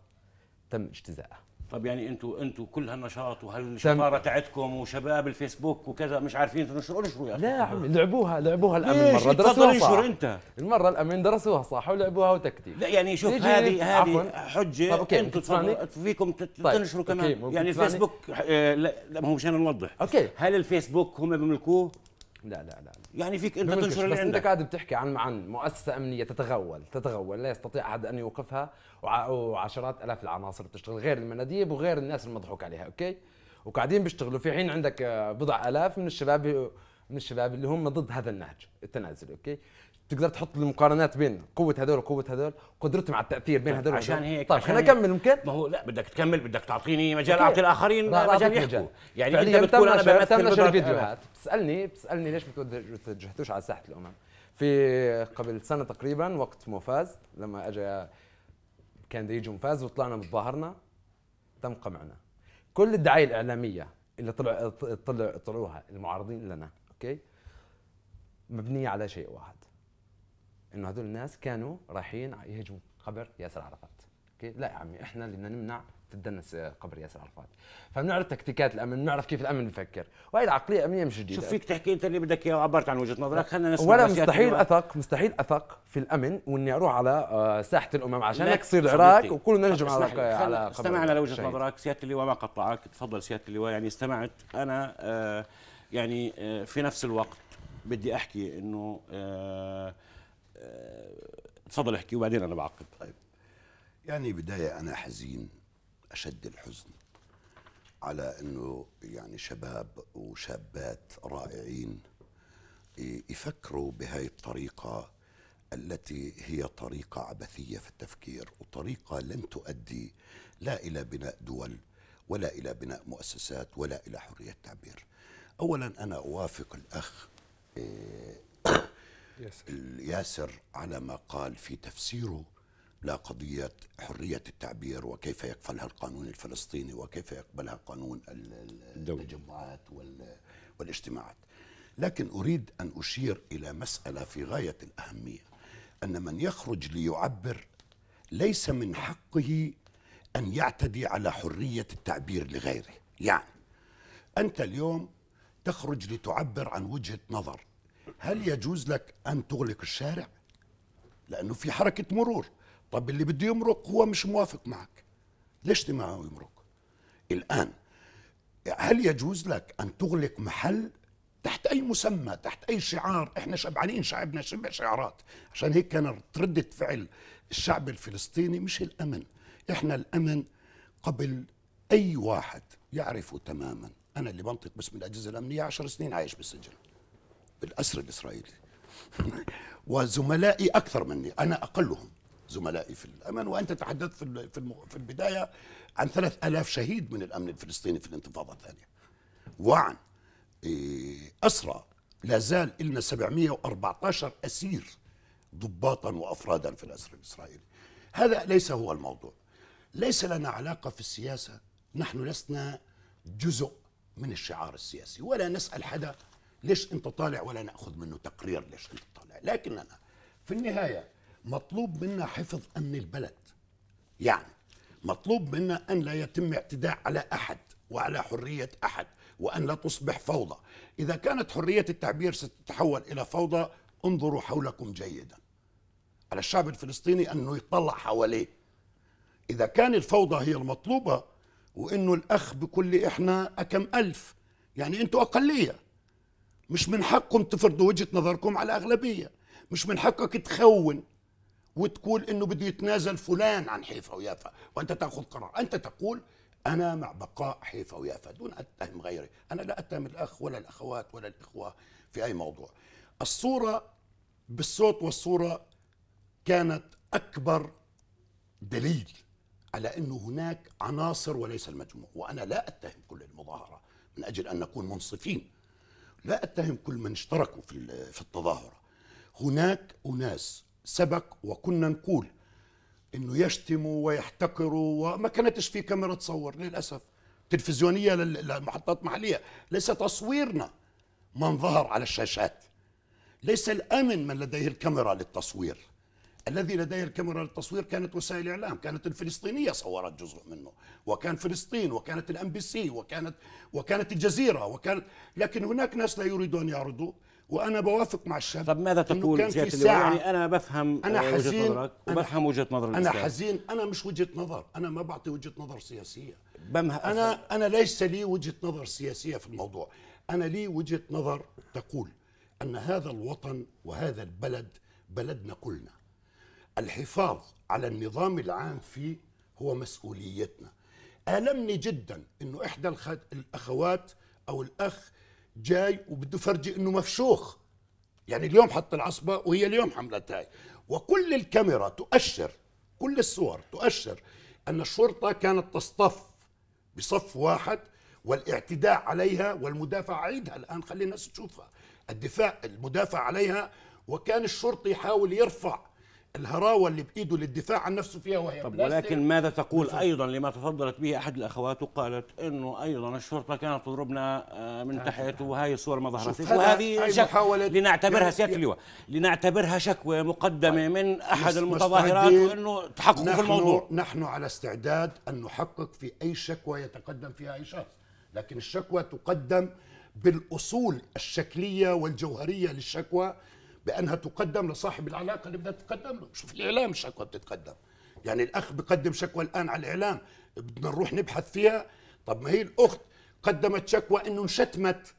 تم اجتزاءه طب يعني انتوا انتوا كل هالنشاط وهالشطاره تاعتكم وشباب الفيسبوك وكذا مش عارفين تنشروا انشروا يا اخي لا عمي لعبوها لعبوها الامن مره درسوها صح انت المره الامن درسوها صح ولعبوها وتكتيك لا يعني شوف هذه هذه حجه طب اوكي انتوا فيكم طيب، تنشروا طيب. كمان أوكي. يعني الفيسبوك آه لا, لا ما هو مشان نوضح اوكي هل الفيسبوك هم بيملكوه؟ لا لا لا يعني فيك انت تنشر اللي عندك انت قاعد بتحكي عن عن مؤسسه امنيه تتغول تتغول لا يستطيع احد ان يوقفها وعشرات الاف العناصر بتشتغل غير المناديب وغير الناس المضحوك عليها اوكي وقاعدين بيشتغلوا في حين عندك آه، بضع الاف من الشباب من الشباب اللي هم ضد هذا النهج التنازلي اوكي تقدر تحط المقارنات بين قوه هذول وقوه هذول قدرتهم على التاثير بين هذول عشان هيك طيب خلينا نكمل ممكن ما هو لا بدك تكمل بدك تعطيني مجال اعطي الاخرين مجال يحكوا يعني انت بتقول انا بمثل نشر فيديوهات بتسالني بتسالني ليش ما توجهتوش على ساحه الامم في قبل سنه تقريبا وقت موفاز لما اجى كان بده يجي موفاز وطلعنا وتظاهرنا تم قمعنا كل الدعايه الاعلاميه اللي طلع طلع طلعوها المعارضين لنا اوكي مبنيه على شيء واحد انه هذول الناس كانوا رايحين يهجموا قبر ياسر عرفات اوكي لا يا عمي احنا اللي بدنا نمنع تدنس آه، قبر ياسر عرفات فبنعرف تكتيكات الامن بنعرف كيف الامن بفكر وهي العقليه امنيه مش جديده شوف فيك تحكي انت اللي بدك اياه وعبرت عن وجهه نظرك خلينا نسمع ولا مستحيل اثق مستحيل اثق في الامن واني اروح على آه، ساحه الامم عشان هيك تصير العراق وكلنا نهجم على على قبر استمعنا لوجهه نظرك سياده اللواء ما قطعك تفضل سياده اللواء يعني استمعت انا آه يعني آه في نفس الوقت بدي احكي انه آه آه، تفضل احكي وبعدين انا بعقب طيب يعني بدايه انا حزين اشد الحزن على انه يعني شباب وشابات رائعين يفكروا بهاي الطريقه التي هي طريقه عبثيه في التفكير وطريقه لن تؤدي لا الى بناء دول ولا الى بناء مؤسسات ولا الى حريه تعبير اولا انا اوافق الاخ آه، ياسر على ما قال في تفسيره لقضية حرية التعبير وكيف يقبلها القانون الفلسطيني وكيف يقبلها قانون التجمعات والاجتماعات لكن أريد أن أشير إلى مسألة في غاية الأهمية أن من يخرج ليعبر ليس من حقه أن يعتدي على حرية التعبير لغيره يعني أنت اليوم تخرج لتعبر عن وجهة نظر هل يجوز لك أن تغلق الشارع؟ لأنه في حركة مرور طب اللي بده يمرق هو مش موافق معك ليش تمنعه يمرق؟ الآن هل يجوز لك أن تغلق محل تحت أي مسمى تحت أي شعار إحنا شبعانين شعبنا شبع شعارات عشان هيك كان ردة فعل الشعب الفلسطيني مش الأمن إحنا الأمن قبل أي واحد يعرفه تماما أنا اللي بنطق باسم الأجهزة الأمنية عشر سنين عايش بالسجن الأسر الإسرائيلي [LAUGHS] وزملائي أكثر مني أنا أقلهم زملائي في الأمن وأنت تحدثت في, في البداية عن ثلاث ألاف شهيد من الأمن الفلسطيني في الانتفاضة الثانية وعن إيه، أسرى لا زال إلنا 714 أسير ضباطا وأفرادا في الأسر الإسرائيلي هذا ليس هو الموضوع ليس لنا علاقة في السياسة نحن لسنا جزء من الشعار السياسي ولا نسأل حدا ليش انت طالع ولا ناخذ منه تقرير ليش انت طالع لكن انا في النهايه مطلوب منا حفظ امن البلد يعني مطلوب منا ان لا يتم اعتداء على احد وعلى حريه احد وان لا تصبح فوضى اذا كانت حريه التعبير ستتحول الى فوضى انظروا حولكم جيدا على الشعب الفلسطيني انه يطلع حواليه اذا كان الفوضى هي المطلوبه وانه الاخ بكل احنا كم الف يعني انتم اقليه مش من حقكم تفرضوا وجهه نظركم على اغلبيه مش من حقك تخون وتقول انه بده يتنازل فلان عن حيفا ويافا وانت تاخذ قرار انت تقول انا مع بقاء حيفا ويافا دون ان اتهم غيري انا لا اتهم الاخ ولا الاخوات ولا الاخوه في اي موضوع الصوره بالصوت والصوره كانت اكبر دليل على انه هناك عناصر وليس المجموع وانا لا اتهم كل المظاهره من اجل ان نكون منصفين لا اتهم كل من اشتركوا في في التظاهره هناك اناس سبق وكنا نقول انه يشتموا ويحتقروا وما كانتش في كاميرا تصور للاسف تلفزيونيه لمحطات محليه ليس تصويرنا من ظهر على الشاشات ليس الامن من لديه الكاميرا للتصوير الذي لديه الكاميرا للتصوير كانت وسائل اعلام كانت الفلسطينيه صورت جزء منه وكان فلسطين وكانت الام بي سي وكانت وكانت الجزيره وكانت لكن هناك ناس لا يريدون يعرضوا وانا بوافق مع الشاب طب ماذا تقول كان في ساعة يعني انا بفهم أنا حزين وجهه نظرك وبفهم وجهه نظر انا حزين انا مش وجهه نظر انا ما بعطي وجهه نظر سياسيه بمها انا انا ليس لي وجهه نظر سياسيه في الموضوع انا لي وجهه نظر تقول ان هذا الوطن وهذا البلد بلدنا كلنا الحفاظ على النظام العام فيه هو مسؤوليتنا ألمني جدا أنه إحدى الأخوات أو الأخ جاي وبده فرجي أنه مفشوخ يعني اليوم حط العصبة وهي اليوم حملت هاي وكل الكاميرا تؤشر كل الصور تؤشر أن الشرطة كانت تصطف بصف واحد والاعتداء عليها والمدافع عيدها الآن خلي الناس تشوفها الدفاع المدافع عليها وكان الشرطي يحاول يرفع الهراوه اللي بايده للدفاع عن نفسه فيها وهي طب ولكن ماذا تقول بلاستيك. ايضا لما تفضلت به احد الاخوات وقالت انه ايضا الشرطه كانت تضربنا آه، من تحت وهي الصور ما ظهرت وهذه شكوى لنعتبرها يعني سياده اللواء لنعتبرها شكوى مقدمه طيب. من احد المتظاهرات وانه تحققوا في الموضوع نحن على استعداد ان نحقق في اي شكوى يتقدم فيها اي شخص لكن الشكوى تقدم بالاصول الشكليه والجوهريه للشكوى بانها تقدم لصاحب العلاقه اللي بدها تتقدم له شوف الاعلام الشكوى بتتقدم يعني الاخ بقدم شكوى الان على الاعلام بدنا نروح نبحث فيها طب ما هي الاخت قدمت شكوى انه انشتمت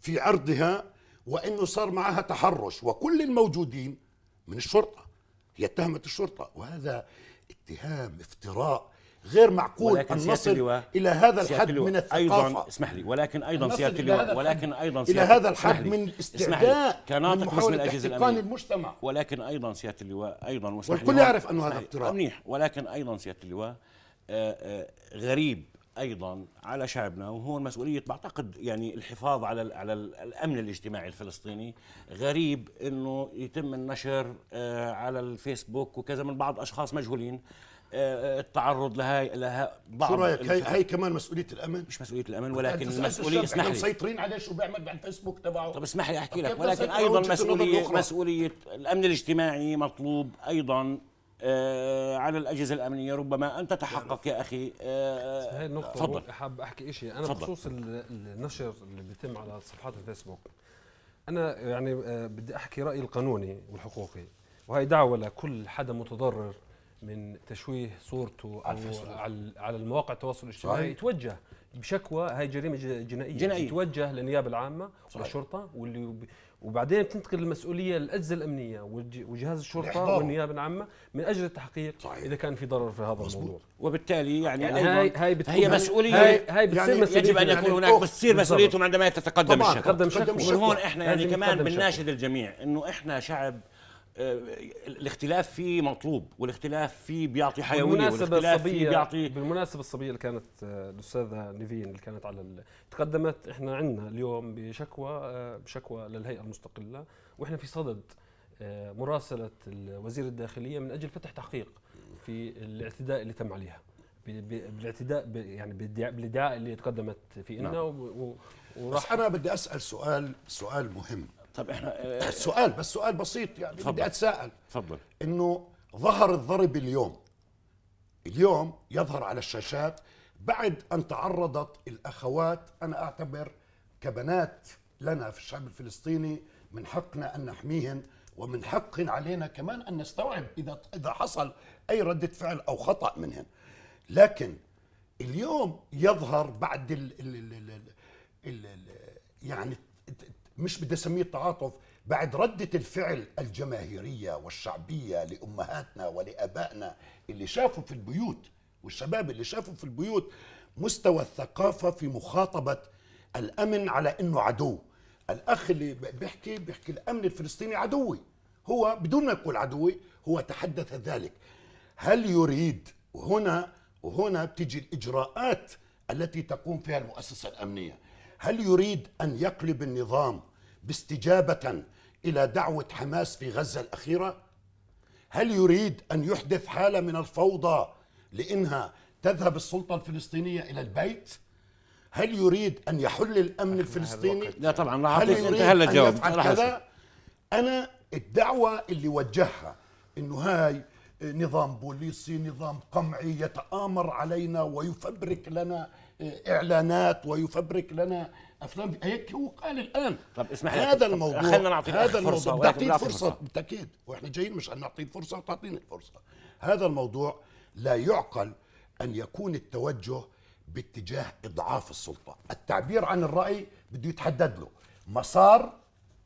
في عرضها وانه صار معها تحرش وكل الموجودين من الشرطه هي اتهمت الشرطه وهذا اتهام افتراء غير معقول ان نصل الى هذا الحد من الثقافه ايضا اسمح لي ولكن ايضا سياده اللواء ولكن ايضا سيادة الى هذا الحد من استعداء كناطق باسم الاجهزه الامنيه المجتمع ولكن ايضا سياده اللواء ايضا والكل يعرف انه هذا اقتراح منيح ولكن ايضا سياده اللواء آه، آه، غريب ايضا على شعبنا وهون مسؤوليه بعتقد يعني الحفاظ على على الامن الاجتماعي الفلسطيني غريب انه يتم النشر آه، على الفيسبوك وكذا من بعض اشخاص مجهولين التعرض لها لها بعض شو رايك هي, هي كمان مسؤوليه الامن مش مسؤوليه الامن ولكن مسؤوليه اسمح لي مسيطرين عليه شو بيعمل بالفيسبوك تبعه طب اسمح لي احكي لك ولكن ايضا مسؤوليه مسؤوليه الامن الاجتماعي مطلوب ايضا آه على الاجهزه الامنيه ربما ان تتحقق يا اخي آه, آه، النقطه تفضل حاب احكي شيء انا فضل. بخصوص النشر اللي بيتم على صفحات الفيسبوك انا يعني آه، بدي احكي رايي القانوني والحقوقي وهي دعوه لكل حدا متضرر من تشويه صورته او على المواقع التواصل الاجتماعي صحيح. يتوجه بشكوى هاي جريمه جنائيه جنائيه يتوجه للنيابه العامه والشرطه واللي وبعدين بتنتقل المسؤوليه للاجهزه الامنيه وجهاز الشرطه الإحضار. والنيابه العامه من اجل التحقيق صحيح. اذا كان في ضرر في هذا الموضوع وبالتالي يعني, يعني هاي هاي هي مسؤوليه هاي, يعني هاي بتصير يعني مسؤوليه يجب ان يكون هناك يعني بتصير مسؤوليتهم عندما يتقدم الشكوى طبعا هون احنا يعني كمان بنناشد الجميع انه احنا شعب آه، الاختلاف فيه مطلوب والاختلاف فيه بيعطي حيويه والاختلاف فيه بيعطي بالمناسبه الصبيه اللي كانت آه، الاستاذه نيفين اللي كانت على تقدمت احنا عندنا اليوم بشكوى آه، بشكوى للهيئه المستقله واحنا في صدد مراسله وزير الداخليه من اجل فتح تحقيق في الاعتداء اللي تم عليها بالاعتداء يعني بالادعاء اللي تقدمت في إلنا نعم. و... و... وراح بس انا بدي اسال سؤال سؤال مهم طب احنا آه، سؤال بس سؤال بسيط يعني بدي اتساءل تفضل انه ظهر الضرب اليوم اليوم يظهر على الشاشات بعد ان تعرضت الاخوات انا اعتبر كبنات لنا في الشعب الفلسطيني من حقنا ان نحميهن ومن حق علينا كمان ان نستوعب اذا اذا حصل اي رده فعل او خطا منهن لكن اليوم يظهر بعد ال ال ال يعني مش بدي اسميه التعاطف بعد ردة الفعل الجماهيرية والشعبية لأمهاتنا ولأبائنا اللي شافوا في البيوت والشباب اللي شافوا في البيوت مستوى الثقافة في مخاطبة الأمن على أنه عدو الأخ اللي بيحكي بيحكي الأمن الفلسطيني عدوي هو بدون ما يقول عدوي هو تحدث ذلك هل يريد وهنا وهنا بتجي الإجراءات التي تقوم فيها المؤسسة الأمنية هل يريد أن يقلب النظام باستجابة إلى دعوة حماس في غزة الأخيرة؟ هل يريد أن يحدث حالة من الفوضى لأنها تذهب السلطة الفلسطينية إلى البيت؟ هل يريد أن يحل الأمن الفلسطيني؟ لا طبعا راح أعطيك يريد أن يفعل كذا؟ أنا الدعوة اللي وجهها أنه هاي نظام بوليسي نظام قمعي يتآمر علينا ويفبرك لنا اعلانات ويفبرك لنا افلام هيك هو قال الان طب اسمح لي هذا الموضوع خلينا نعطي هذا فرصه نعطيه فرصه بالتاكيد واحنا جايين مش ان نعطيه فرصه وتعطيني الفرصه هذا الموضوع لا يعقل ان يكون التوجه باتجاه اضعاف السلطه التعبير عن الراي بده يتحدد له مسار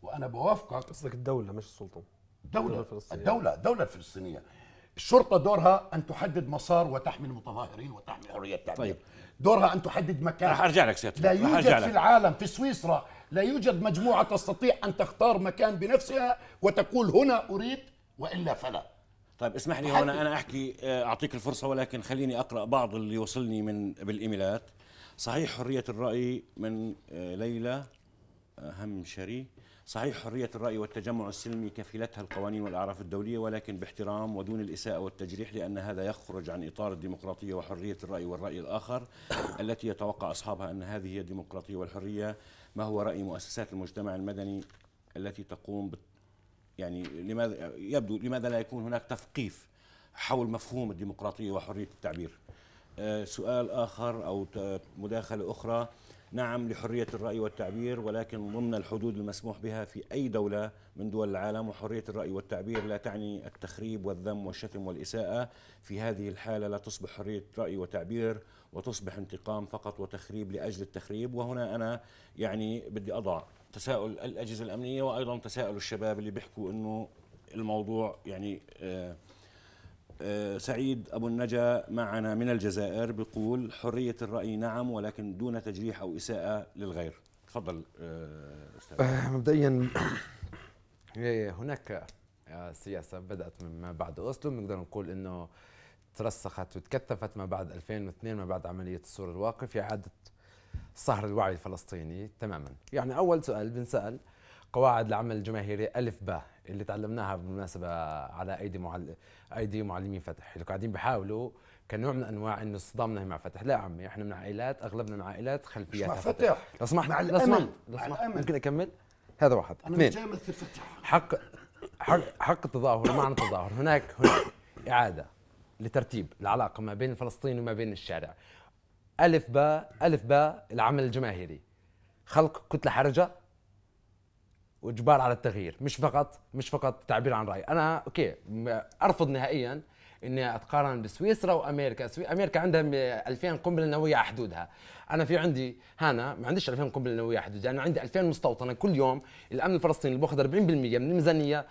وانا بوافقك قصدك الدوله مش السلطه الدوله الفلسطينية. الدوله الدوله الفلسطينيه الشرطه دورها ان تحدد مسار وتحمي المتظاهرين وتحمي حريه التعبير طيب. دورها ان تحدد مكان رح ارجع لك سيادتي لا يوجد في العالم في سويسرا لا يوجد مجموعه تستطيع ان تختار مكان بنفسها وتقول هنا اريد والا فلا طيب اسمح لي هون انا احكي آه، اعطيك الفرصه ولكن خليني اقرا بعض اللي وصلني من بالايميلات صحيح حريه الراي من آه، ليلى آه، همشري صحيح حرية الرأي والتجمع السلمي كفلتها القوانين والأعراف الدولية ولكن باحترام ودون الإساءة والتجريح لأن هذا يخرج عن إطار الديمقراطية وحرية الرأي والرأي الآخر [COUGHS] التي يتوقع أصحابها أن هذه هي الديمقراطية والحرية ما هو رأي مؤسسات المجتمع المدني التي تقوم بت يعني لماذا يبدو لماذا لا يكون هناك تثقيف حول مفهوم الديمقراطية وحرية التعبير آه، سؤال آخر أو مداخلة أخرى نعم لحرية الرأي والتعبير ولكن ضمن الحدود المسموح بها في أي دولة من دول العالم وحرية الرأي والتعبير لا تعني التخريب والذم والشتم والإساءة في هذه الحالة لا تصبح حرية رأي وتعبير وتصبح انتقام فقط وتخريب لأجل التخريب وهنا أنا يعني بدي أضع تساؤل الأجهزة الأمنية وأيضا تساؤل الشباب اللي بيحكوا أنه الموضوع يعني آه آه، سعيد أبو النجا معنا من الجزائر بيقول حرية الرأي نعم ولكن دون تجريح أو إساءة للغير تفضل آه، أستاذ آه، مبدئيا [CLEARS THROAT] إيه، هناك سياسة بدأت ما بعد أوسلو بنقدر نقول أنه ترسخت وتكثفت ما بعد 2002 ما بعد عملية السور الواقف إعادة صهر الوعي الفلسطيني تماما يعني أول سؤال بنسأل قواعد العمل الجماهيري ألف باء اللي تعلمناها بالمناسبة على أيدي معل... أيدي معلمين فتح اللي قاعدين بيحاولوا كنوع من انواع انه صدامنا مع فتح لا عمي احنا من عائلات اغلبنا من عائلات خلفيات مع فتح, فتح. لو سمحت مع لو سمحت لو سمحت ممكن اكمل هذا واحد انا اثنين جاي امثل فتح حق حق حق التظاهر معنى التظاهر هناك هناك اعاده لترتيب العلاقه ما بين فلسطين وما بين الشارع الف باء الف باء العمل الجماهيري خلق كتله حرجه واجبار على التغيير مش فقط مش فقط تعبير عن راي انا اوكي ارفض نهائيا اني اتقارن بسويسرا وامريكا امريكا عندها 2000 قنبله نوويه على حدودها انا في عندي هنا ما عنديش 2000 قنبله نوويه على حدودها انا عندي 2000 مستوطنه كل يوم الامن الفلسطيني اللي 40% من الميزانيه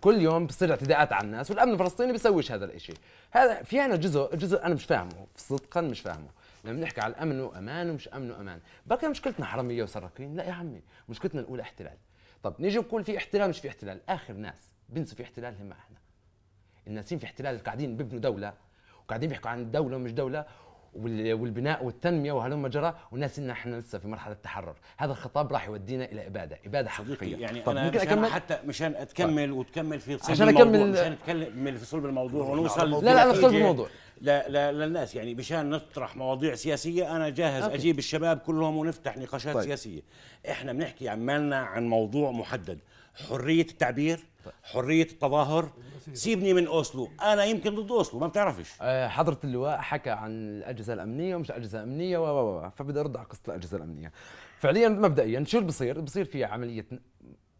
كل يوم بتصير اعتداءات على الناس والامن الفلسطيني بيسويش هذا الشيء هذا في هنا جزء جزء انا مش فاهمه صدقا مش فاهمه لما نحكي على الامن وامان ومش امن وامان بقى مشكلتنا حراميه وسراقين لا يا عمي مشكلتنا الاولى احتلال طب نيجي نقول في احتلال مش في احتلال اخر ناس بينسوا في احتلال هم احنا الناسين في احتلال قاعدين بيبنوا دوله وقاعدين بيحكوا عن دوله ومش دوله والبناء والتنميه وهلم جرى والناس ان احنا لسه في مرحله التحرر هذا الخطاب راح يودينا الى اباده اباده حقيقيه يعني طب أنا ممكن مشان اكمل حتى مشان طيب. اتكمل وتكمل في صلب عشان اكمل مشان تكمل في صلب الموضوع ونوصل لا لا, لا في صلب الموضوع للناس يعني مشان نطرح مواضيع سياسيه انا جاهز أوكي. اجيب الشباب كلهم ونفتح نقاشات طيب. سياسيه احنا بنحكي عمالنا عن موضوع محدد حريه التعبير طيب. حريه التظاهر سيبني من اوسلو انا يمكن ضد اوسلو ما بتعرفش أه حضره اللواء حكى عن الاجهزه الامنيه ومش اجهزه امنيه و فبدي ارد على قصه الاجهزه الامنيه فعليا مبدئيا شو اللي بصير بصير في عمليه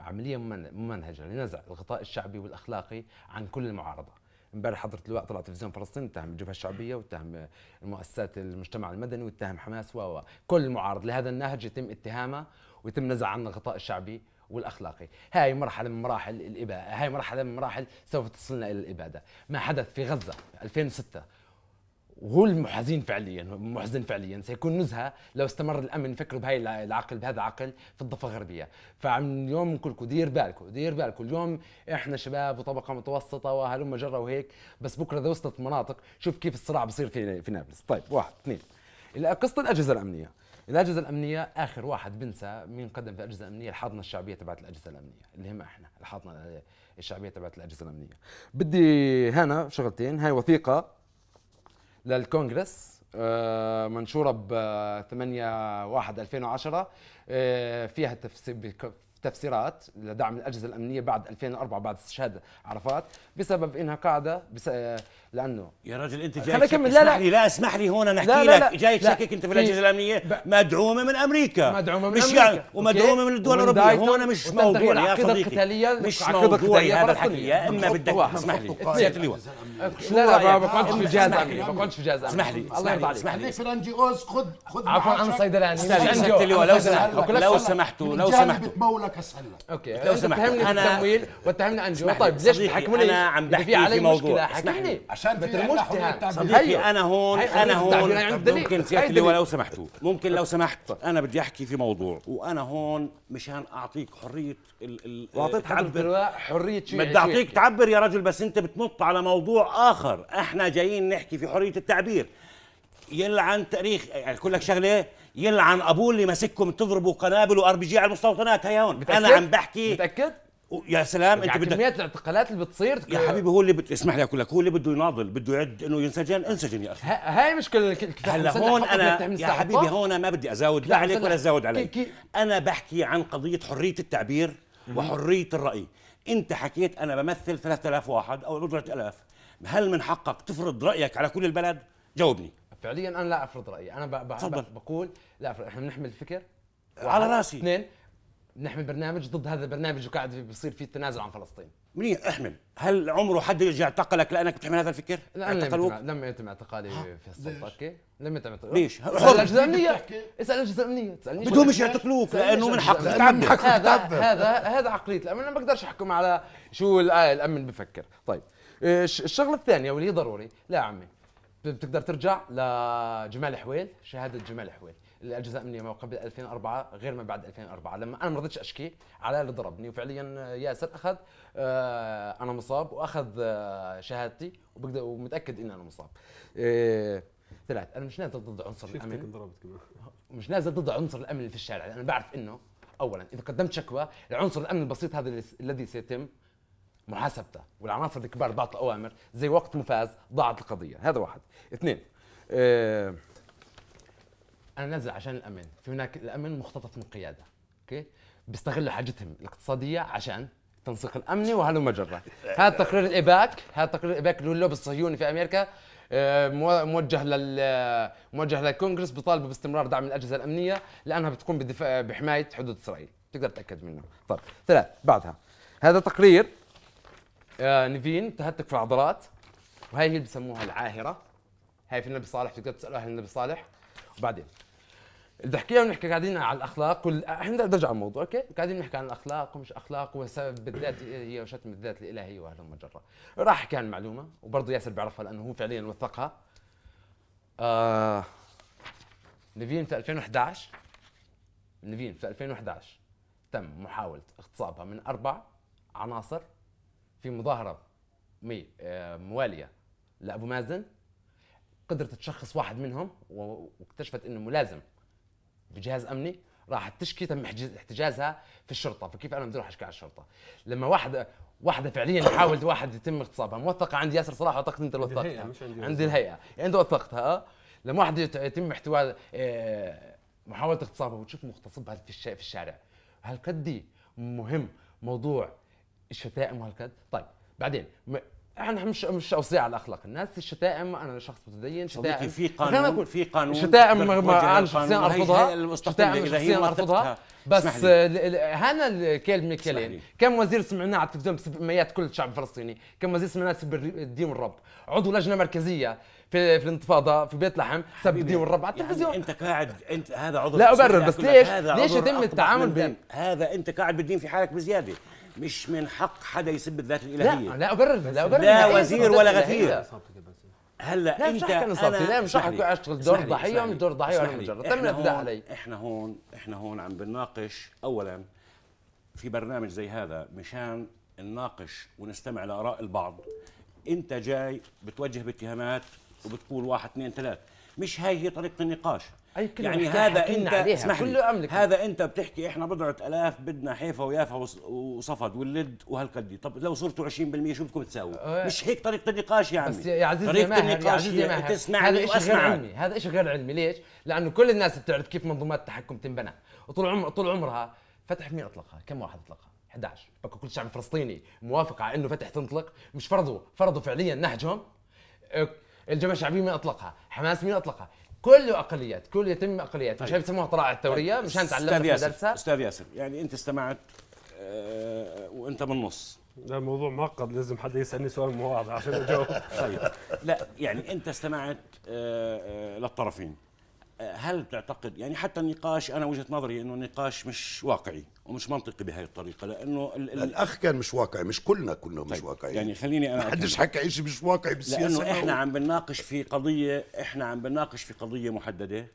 عمليه ممنهجه لنزع الغطاء الشعبي والاخلاقي عن كل المعارضه امبارح حضرت اللواء طلع تلفزيون فلسطين اتهم الجبهه الشعبيه واتهم المؤسسات المجتمع المدني واتهم حماس و كل معارض لهذا النهج يتم اتهامه ويتم نزع عنه الغطاء الشعبي والاخلاقي هاي مرحله من مراحل الاباء هاي مرحله من مراحل سوف تصلنا الى الاباده ما حدث في غزه 2006 وهو المحزن فعليا محزن فعليا سيكون نزهه لو استمر الامن يفكروا بهاي العقل بهذا العقل في الضفه الغربيه فعم اليوم نقول دير بالكم دير بالكم اليوم احنا شباب وطبقه متوسطه وهلم جره وهيك بس بكره اذا وصلت مناطق شوف كيف الصراع بصير في في نابلس طيب واحد اثنين قصه الاجهزه الامنيه الاجهزه الامنيه اخر واحد بنسى مين قدم في الاجهزه الامنيه الحاضنه الشعبيه تبعت الاجهزه الامنيه اللي هم احنا الحاضنه الشعبيه تبعت الاجهزه الامنيه بدي هنا شغلتين هاي وثيقه للكونغرس آه، منشوره ب 8 1 2010 فيها تفسيرات لدعم الاجهزه الامنيه بعد 2004 بعد استشهاد عرفات بسبب انها قاعده آه، لانه يا رجل انت جاي خليني لا لا لي لا اسمح لي هون نحكي لا لا لك جاي تشكك انت في الاجهزه الامنيه مدعومه من امريكا مدعومه من مش امريكا ومدعومه من الدول الاوروبيه هون مش موضوع يا صديقي مش موضوع هذا الحكي يا اما بدك اسمح لي سيادة اللواء لا لا ما بقعدش في جهاز امني ما بقعدش في جهاز امني اسمح لي الله يرضى عليك اسمح لي في الان جي اوز خذ خذ عفوا عن صيدلاني سيادة اللواء لو سمحتوا لو سمحتوا لو سمحتوا بتمولك اسهل لك اوكي لو سمحتوا انا بالتمويل واتهمني انجو طيب ليش بتحكموني انا عم بحكي في موضوع اسمح لي عشان ما ترموش صديقي انا هون انا هون يعني ممكن سيادة اللي لو سمحتوا ممكن لو سمحت انا بدي احكي في موضوع وانا هون مشان اعطيك حريه واعطيت حضرتك حريه شيء بدي اعطيك تعبر يا رجل بس انت بتنط على موضوع اخر احنا جايين نحكي في حريه التعبير يلعن تاريخ اقول يعني لك شغله إيه؟ يلعن ابوه اللي ماسككم تضربوا قنابل وار بي جي على المستوطنات هي هون متأكد؟ انا عم بحكي متاكد يا سلام يعني انت بدك كميه الاعتقالات اللي بتصير يا حبيبي هو اللي بت... اسمح لي اقول لك هو اللي بده يناضل بده يعد انه ينسجن انسجن يا اخي هاي مشكله هلا هون انا يا حبيبي هون ما بدي ازاود لا عليك ولا ازاود عليك كي كي انا بحكي عن قضيه حريه التعبير وحريه الراي انت حكيت انا بمثل 3000 واحد او 4000 هل من حقك تفرض رايك على كل البلد جاوبني فعليا انا لا افرض رايي انا ب... ب... بقول لا احنا بنحمل الفكر على راسي اثنين نحمل برنامج ضد هذا البرنامج وقاعد بيصير فيه تنازل عن فلسطين منيح احمل هل عمره حد يرجع اعتقلك لانك بتحمل هذا الفكر؟ لا لم لم يتم اعتقالي في السلطه اوكي لم يتم اعتقالي ليش؟ اسال الاجهزه الامنيه اسال الاجهزه الامنيه تسالني بدهمش يعتقلوك لانه من حقك تعبر هذا هذا هذا عقليه الامن انا ما بقدرش احكم على شو الامن بفكر طيب آه، الشغله الثانيه واللي ضروري لا عمي بتقدر ترجع لجمال حويل شهاده جمال حويل الاجزاء الامنيه ما قبل 2004 غير ما بعد 2004 لما انا ما رضيتش اشكي على اللي ضربني وفعليا آه، ياسر اخذ آه، انا مصاب واخذ آه، شهادتي ومتاكد ان انا مصاب ثلاث انا مش نازل ضد عنصر الامن مش نازل ضد عنصر الامن اللي في الشارع انا بعرف انه اولا اذا قدمت شكوى العنصر الامن البسيط هذا الذي سيتم محاسبته والعناصر الكبار بعض الاوامر زي وقت مفاز ضاعت القضيه هذا واحد اثنين أه انا نازل عشان الامن في هناك الامن مختطف من قياده اوكي بيستغلوا حاجتهم الاقتصاديه عشان التنسيق الامني وهلو مجره هذا تقرير الايباك هذا تقرير الايباك اللي هو اللوبي الصهيوني في امريكا آه، موجه لل موجه للكونغرس بيطالبوا باستمرار دعم الاجهزه الامنيه لانها بتقوم بدفاع بحمايه حدود اسرائيل تقدر تتاكد منه طيب ثلاث بعدها هذا تقرير آه، نيفين تهتك في العضلات وهي هي بسموها العاهره هاي في النبي صالح تقدر اهل النبي صالح وبعدين بدي احكيها ونحكي قاعدين على الاخلاق احنا بدي ارجع على الموضوع اوكي قاعدين نحكي عن الاخلاق ومش اخلاق وسبب بالذات هي وشتم الذات الالهيه واهل المجره راح احكي عن المعلومه وبرضه ياسر بيعرفها لانه هو فعليا وثقها آه... نيفين في 2011 نيفين في 2011 تم محاولة اغتصابها من أربع عناصر في مظاهرة مي آه، موالية لأبو مازن قدرت تشخص واحد منهم واكتشفت أنه ملازم بجهاز امني راح تشكي تم احتجازها في الشرطه فكيف انا بدي اروح اشكي على الشرطه لما واحده واحده فعليا حاولت واحد يتم اغتصابها موثقه عند ياسر صلاح وثقت انت وثقتها عندي الهيئه مش عندي, عندي الهيئه يعني انت وثقتها آه؟ لما واحد يتم احتواء آه، محاوله اغتصابها وتشوف مغتصبها في الشارع هالقد مهم موضوع الشتائم وهالقد طيب بعدين احنا مش مش اوصياء على الاخلاق الناس الشتائم انا شخص متدين شتائم في قانون في قانون شتائم انا شخصيا ارفضها شتائم شخصيا ارفضها بس هنا الكلمه كلين كم وزير سمعناه على التلفزيون بسبعينات كل الشعب الفلسطيني كم وزير سمعناه سب الدين والرب عضو لجنه مركزيه في في الانتفاضه في بيت لحم سب الدين والرب على يعني التلفزيون يعني انت قاعد انت هذا عضو لا ابرر بس ليش ليش يتم التعامل هذا انت قاعد بالدين في حالك بزياده مش من حق حدا يسب الذات الالهيه لا لا ابرر لا ابرر لا وزير ولا غفير هلا لا انت مش انا لا مش حكي اشتغل دور ضحيه ومش دور ضحيه ولا مجرد تم الاعتداء علي احنا هون احنا هون عم بنناقش اولا في برنامج زي هذا مشان نناقش ونستمع لاراء البعض انت جاي بتوجه باتهامات وبتقول واحد اثنين ثلاث مش هاي هي طريقه النقاش أي كلمة يعني هذا انت اسمح لي هذا انت بتحكي احنا بضعة الاف بدنا حيفا ويافا وصفد واللد وهالقد إيه. طب لو صرتوا 20% شو بدكم تساوي أه. مش هيك طريقه النقاش يا عمي بس يا عزيزي طريقه النقاش يا تسمع هذا شيء غير علمي هذا شيء غير علمي ليش لانه كل الناس بتعرف كيف منظومات التحكم تنبنى وطول عمر طول عمرها فتح مين اطلقها كم واحد اطلقها 11 بكى كل شعب فلسطيني موافق على انه فتح تنطلق مش فرضوا فرضوا فعليا نهجهم أه، الجبهه الشعبيه مين اطلقها حماس مين اطلقها كله اقليات كله يتم اقليات مش طيب. بيسموها طلعه الثوريه طيب. مشان تعلمنا في المدرسه استاذ ياسر يعني انت استمعت آه، وانت بالنص لا الموضوع معقد لازم حد يسالني سؤال مواضع عشان اجاوب [LAUGHS] طيب لا يعني انت استمعت آه، آه، للطرفين هل تعتقد يعني حتى النقاش انا وجهه نظري انه النقاش مش واقعي ومش منطقي بهي الطريقه لانه الـ الـ الاخ كان مش واقعي مش كلنا كنا مش طيب واقعيين يعني خليني انا ما حدش حكى شيء مش واقعي بالسياسه لانه احنا عم بنناقش في قضيه احنا عم بنناقش في قضيه محدده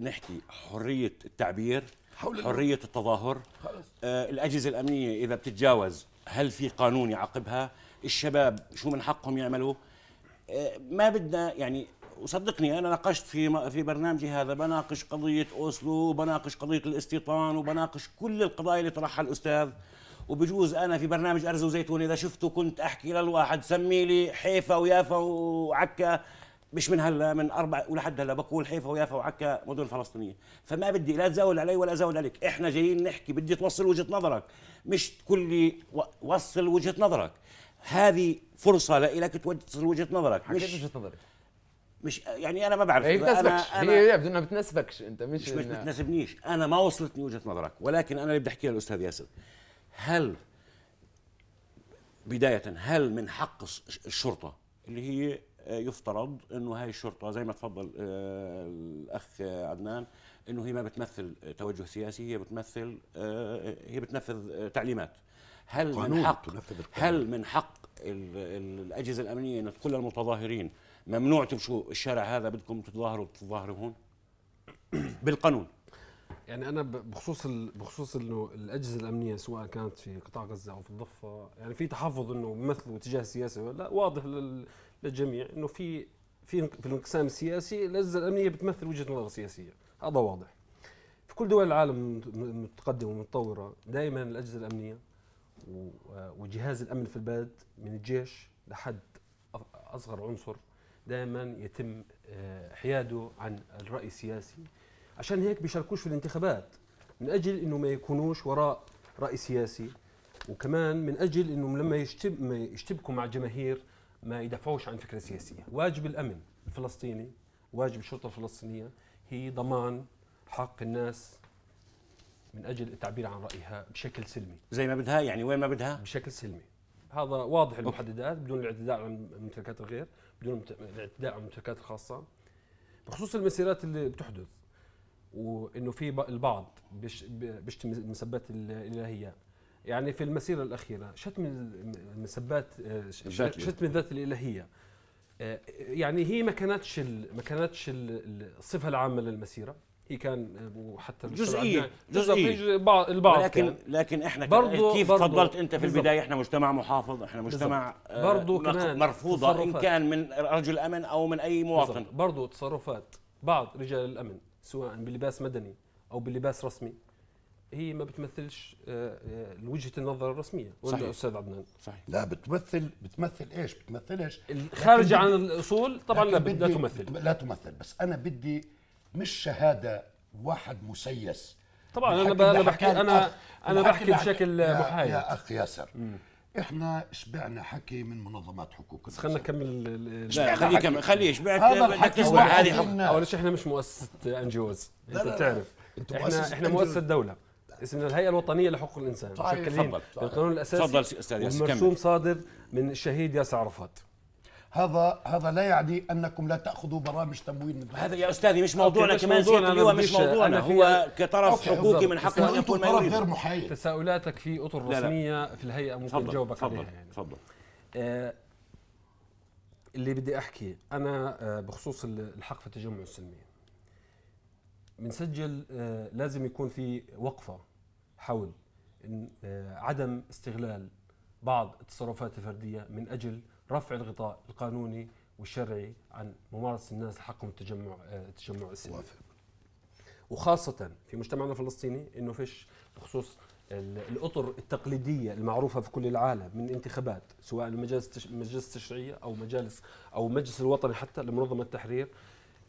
نحكي حريه التعبير حريه التظاهر آه الاجهزه الامنيه اذا بتتجاوز هل في قانون يعاقبها الشباب شو من حقهم يعملوا آه، ما بدنا يعني وصدقني انا ناقشت في في برنامجي هذا بناقش قضيه اوسلو بناقش قضيه الاستيطان وبناقش كل القضايا اللي طرحها الاستاذ وبجوز انا في برنامج ارز وزيتون اذا شفته كنت احكي للواحد سمي لي حيفا ويافا وعكا مش من هلا من اربع ولحد هلا بقول حيفا ويافا وعكا مدن فلسطينيه فما بدي لا تزاول علي ولا ازاول عليك احنا جايين نحكي بدي توصل وجهه نظرك مش تقول لي وصل وجهه نظرك هذه فرصه لك توصل وجهه نظرك حكيت وجهه نظرك مش يعني انا ما بعرف هي بتناسبكش هي يبدو انها بتناسبكش انت مش مش, بتناسبنيش انا ما وصلتني وجهه نظرك ولكن انا اللي بدي احكيها للاستاذ ياسر هل بدايه هل من حق الشرطه اللي هي آه، يفترض انه هاي الشرطه زي ما تفضل آه، الاخ عدنان انه هي ما بتمثل توجه سياسي هي بتمثل آه، هي بتنفذ تعليمات هل من حق هل من حق الاجهزه الامنيه ان تقول للمتظاهرين ممنوع تمشوا الشارع هذا بدكم تتظاهروا تتظاهروا هون [CLEARS THROAT] بالقانون يعني انا بخصوص ال... بخصوص انه الاجهزه الامنيه سواء كانت في قطاع غزه او في الضفه يعني في تحفظ انه بيمثلوا اتجاه سياسي لا واضح لل... للجميع انه في في في الانقسام السياسي الاجهزه الامنيه بتمثل وجهه نظر سياسيه هذا واضح في كل دول العالم المتقدمه والمتطوره دائما الاجهزه الامنيه وجهاز الامن في البلد من الجيش لحد اصغر عنصر دائما يتم آه، حياده عن الرأي السياسي عشان هيك بيشاركوش في الانتخابات من أجل أنه ما يكونوش وراء رأي سياسي وكمان من أجل أنه لما يشتب ما يشتبكوا مع جماهير ما يدافعوش عن فكرة سياسية واجب الأمن الفلسطيني واجب الشرطة الفلسطينية هي ضمان حق الناس من أجل التعبير عن رأيها بشكل سلمي زي ما بدها يعني وين ما بدها بشكل سلمي هذا واضح المحددات بدون الاعتداء على ممتلكات الغير بدون الاعتداء على الممتلكات الخاصه بخصوص المسيرات اللي بتحدث وانه في البعض بيشتم المسبات الالهيه يعني في المسيره الاخيره شتم المسبات آه، شتم الذات الالهيه آه، يعني هي ما كانتش ما كانتش الصفه العامه للمسيره هي كان وحتى جزئية جزئية البعض البعض لكن كان. لكن احنا برضو كيف برضو تفضلت انت في البدايه احنا مجتمع محافظ احنا مجتمع آه، برضو كمان مرفوضه تصرفات. ان كان من رجل امن او من اي مواطن برضو تصرفات بعض رجال الامن سواء بلباس مدني او بلباس رسمي هي ما بتمثلش آه، آه، وجهه النظر الرسميه ولا استاذ عدنان صحيح لا بتمثل بتمثل ايش بتمثلش خارج عن الاصول طبعا لا, لا تمثل لا تمثل بس انا بدي مش شهاده واحد مسيس طبعا انا آه، انا بحكي انا انا بحكي بشكل محايد يا اخ ياسر احنا شبعنا حكي من منظمات حقوق الانسان خلينا نكمل لا خليه كمل خليه شبعت بدك تسمع هذه اول شيء احنا مش مؤسسه ان جي اوز انت بتعرف احنا احنا مؤسسه دوله اسمنا الهيئه الوطنيه لحقوق الانسان طيب، تفضل القانون الاساسي تفضل استاذ ياسر مرسوم صادر من الشهيد ياسر عرفات هذا هذا لا يعني انكم لا تاخذوا برامج تمويل من هذا يا استاذي مش موضوعنا كمان مش موضوعنا هو مش موضوعنا هو كطرف حقوقي من حقه ان يقول ما يريد غير محايد تساؤلاتك في اطر لا رسميه في الهيئه ممكن تجاوبك عليها يعني تفضل آه اللي بدي احكي انا آه بخصوص الحق في التجمع السلمي بنسجل آه لازم يكون في وقفه حول آه، عدم استغلال بعض التصرفات الفرديه من اجل رفع الغطاء القانوني والشرعي عن ممارسه الناس حقهم التجمع آه، التجمع السلمي وخاصه في مجتمعنا الفلسطيني انه فيش بخصوص الاطر التقليديه المعروفه في كل العالم من انتخابات سواء المجالس المجالس التشريعيه او مجالس او المجلس الوطني حتى لمنظمه التحرير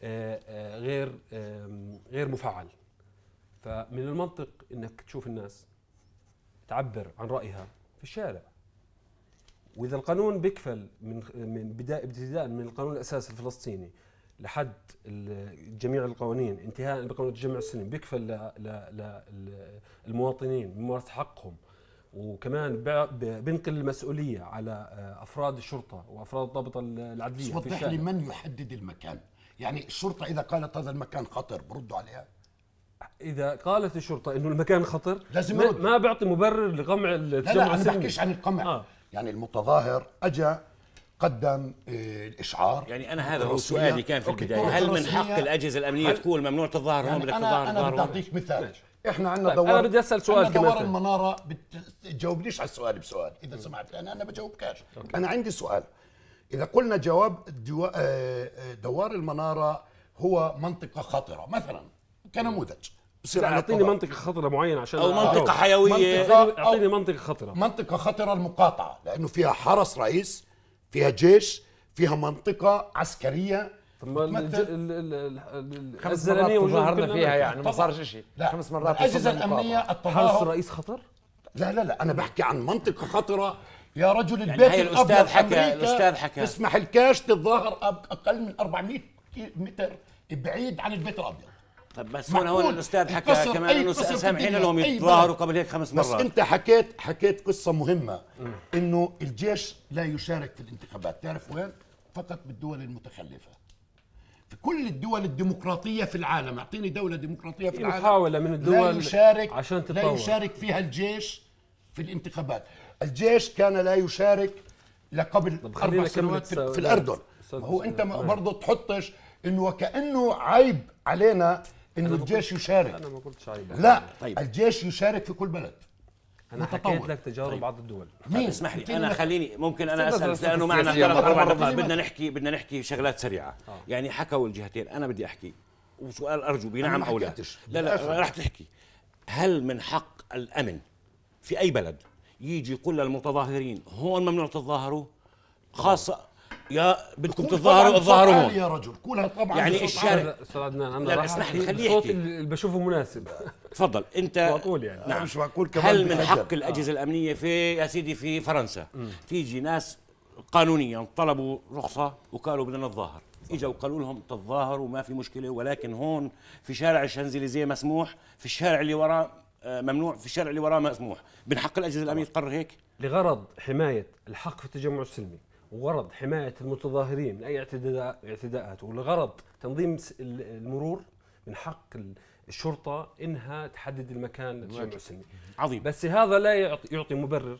آه، آه، غير غير مفعل فمن المنطق انك تشوف الناس تعبر عن رايها في الشارع واذا القانون بيكفل من من بدايه ابتداء من القانون الاساسي الفلسطيني لحد جميع القوانين انتهاء بقانون التجمع السلمي بيكفل للمواطنين بممارسه حقهم وكمان بنقل المسؤوليه على آه، افراد الشرطه وافراد الضابطه العدليه وضح لي من يحدد المكان يعني الشرطه اذا قالت هذا المكان خطر بردوا عليها اذا قالت الشرطه انه المكان خطر لازم ما, ما بيعطي مبرر لقمع التجمع لا لا انا بحكيش عن القمع آه. يعني المتظاهر اجى قدم آه، الاشعار يعني انا هذا هو سؤالي كان في البدايه هل من حق الاجهزه الامنيه تقول ممنوع تظاهر يعني هون بدك تظاهر انا بدي اعطيك مثال احنا عندنا طيب. دوار انا بدي اسال سؤال كمان دوار المناره بتجاوبنيش على السؤال بسؤال اذا سمحت لان انا بجاوبكاش أوكي. انا عندي سؤال اذا قلنا جواب آه، آه، دوار المناره هو منطقه خطره مثلا كنموذج بصير اعطيني منطقه خطره معينه عشان او منطقه أو حيويه اعطيني منطقه خطره منطقه خطره المقاطعه لانه فيها حرس رئيس فيها جيش فيها منطقه عسكريه طب خمس مرات فيها يعني ما صار شيء خمس مرات الاجهزه الامنيه التظاهر حرس الرئيس خطر؟ لا لا لا انا طيب. بحكي عن منطقه خطره يا رجل يعني البيت يعني الاستاذ حكى الاستاذ حكى اسمح الكاش تتظاهر اقل من 400 متر بعيد عن البيت الابيض طب بس هون هون الاستاذ حكى كمان انه سامحين لهم يتظاهروا قبل هيك خمس مرات بس انت حكيت حكيت قصه مهمه انه الجيش لا يشارك في الانتخابات تعرف وين فقط بالدول المتخلفه في كل الدول الديمقراطية في العالم اعطيني دولة ديمقراطية في العالم محاولة من الدول لا يشارك عشان تتطور. لا يشارك فيها الجيش في الانتخابات الجيش كان لا يشارك لقبل أربع سنوات في, في الأردن هو أنت برضه تحطش انه وكانه عيب علينا انه الجيش يشارك انا ما قلتش عليه لا طيب. الجيش يشارك في كل بلد انا متطور. حكيت لك تجارب طيب. بعض الدول مين طيب، اسمح لي انا خليني ممكن انا اسال لانه معنا ثلاث اربع دقائق بدنا نحكي بدنا نحكي شغلات سريعه آه. يعني حكوا الجهتين انا بدي احكي وسؤال ارجو بنعم او لا لا لا راح تحكي هل من حق الامن في اي بلد يجي يقول للمتظاهرين هون ممنوع تتظاهروا خاصة يا بدكم تظهروا تظهروا هون يا رجل كلها طبعا يعني الشارع استاذ انا لا اسمح لي خليه الصوت اللي بشوفه مناسب تفضل انت معقول يعني نعم مش معقول كمان هل من حق آه. الاجهزه آه. الامنيه في يا سيدي في فرنسا م. تيجي ناس قانونيا طلبوا رخصه وقالوا بدنا نتظاهر اجوا وقالوا لهم تظاهروا ما في مشكله ولكن هون في شارع الشانزليزيه مسموح في الشارع اللي وراه آه، ممنوع في الشارع اللي وراه مسموح من حق الاجهزه الامنيه تقرر هيك لغرض حمايه الحق في التجمع السلمي وغرض حماية المتظاهرين من أي اعتداء اعتداءات ولغرض تنظيم المرور من حق الشرطة إنها تحدد المكان التجمع السني عظيم بس هذا لا يعطي مبرر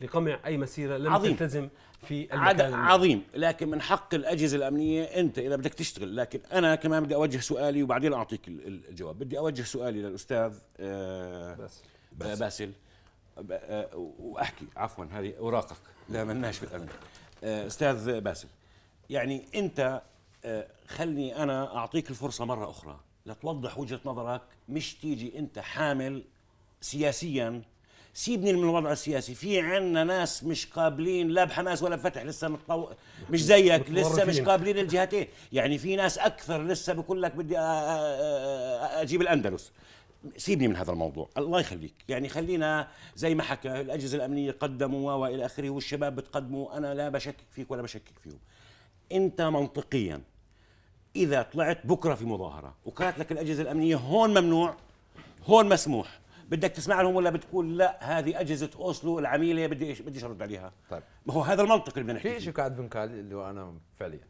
لقمع اي مسيره لم عظيم. تلتزم في المكان عظيم لكن من حق الاجهزه الامنيه انت اذا بدك تشتغل لكن انا كمان بدي اوجه سؤالي وبعدين اعطيك الجواب بدي اوجه سؤالي للاستاذ آه، آه، باسل باسل, آه، باسل. واحكي عفوا هذه اوراقك لا مناش بالامن آه، استاذ باسل يعني انت آه، خلني انا اعطيك الفرصه مره اخرى لتوضح وجهه نظرك مش تيجي انت حامل سياسيا سيبني من الوضع السياسي في عنا ناس مش قابلين لا بحماس ولا بفتح لسه متطو... مش زيك لسه مش قابلين الجهتين يعني في ناس اكثر لسه بقول لك بدي اجيب الاندلس سيبني من هذا الموضوع الله يخليك يعني خلينا زي ما حكى الاجهزه الامنيه قدموا والى اخره والشباب بتقدموا انا لا بشكك فيك ولا بشكك فيهم انت منطقيا اذا طلعت بكره في مظاهره وكانت لك الاجهزه الامنيه هون ممنوع هون مسموح بدك تسمع لهم ولا بتقول لا هذه اجهزه اوسلو العميله بدي بديش ارد عليها طيب ما هو هذا المنطق اللي بدنا نحكي في شيء قاعد بنقال اللي انا فعليا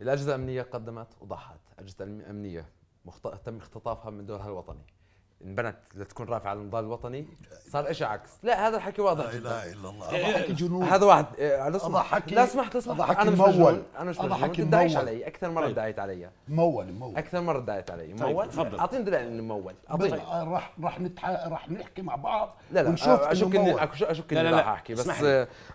الاجهزه الامنيه قدمت وضحت اجهزه امنيه مخت... تم اختطافها من دورها الوطني انبنت لتكون رافعه على النضال الوطني صار ايش عكس لا هذا الحكي واضح لا اله الا الله هذا حكي جنون هذا واحد هذا إيه، حكي لا اسمح تسمح انا مش مول انا مش مول حكي تدعيش علي اكثر مره طيب. دعيت علي مول مول اكثر مره دعيت علي طيب، مول تفضل اعطيني دليل انه مول اعطيني طيب، راح راح نتح... راح نحكي مع بعض لا لا اشك اني اشك اني راح احكي بس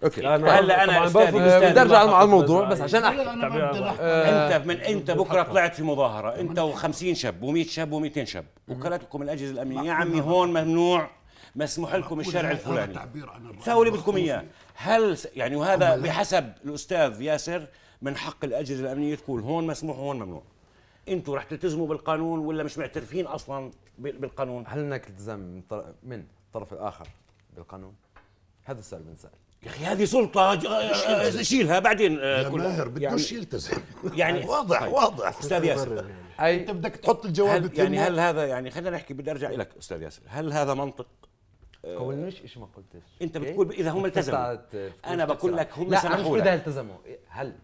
اوكي هلا انا بدي ارجع على الموضوع بس عشان احكي انت آه، من انت بكره طلعت في مظاهره انت و50 شاب و100 شاب و200 شاب وكلتكم الاجهزه الامنيه يا عمي هون ممنوع مسموح لكم الشارع الفلاني سووا اللي بدكم اياه هل يعني وهذا بحسب الاستاذ ياسر من حق الاجهزه الامنيه تقول هون مسموح وهون ممنوع انتوا رح تلتزموا بالقانون ولا مش معترفين اصلا بالقانون هل هناك التزام من من الطرف الاخر بالقانون هذا السؤال بنسال يا اخي هذه سلطه آه، آه، شيلها بعدين آه، يا ماهر بدوش يعني يلتزم يعني [LAUGHS] واضح طيب. واضح استاذ ياسر أي انت بدك تحط الجواب هل يعني هل هذا يعني خلينا نحكي بدي ارجع لك استاذ ياسر هل هذا منطق آه، قولنيش ايش ما قلتش انت بتقول اذا هم التزموا انا بقول لك هم لا سمحوا مش بدها التزموا هل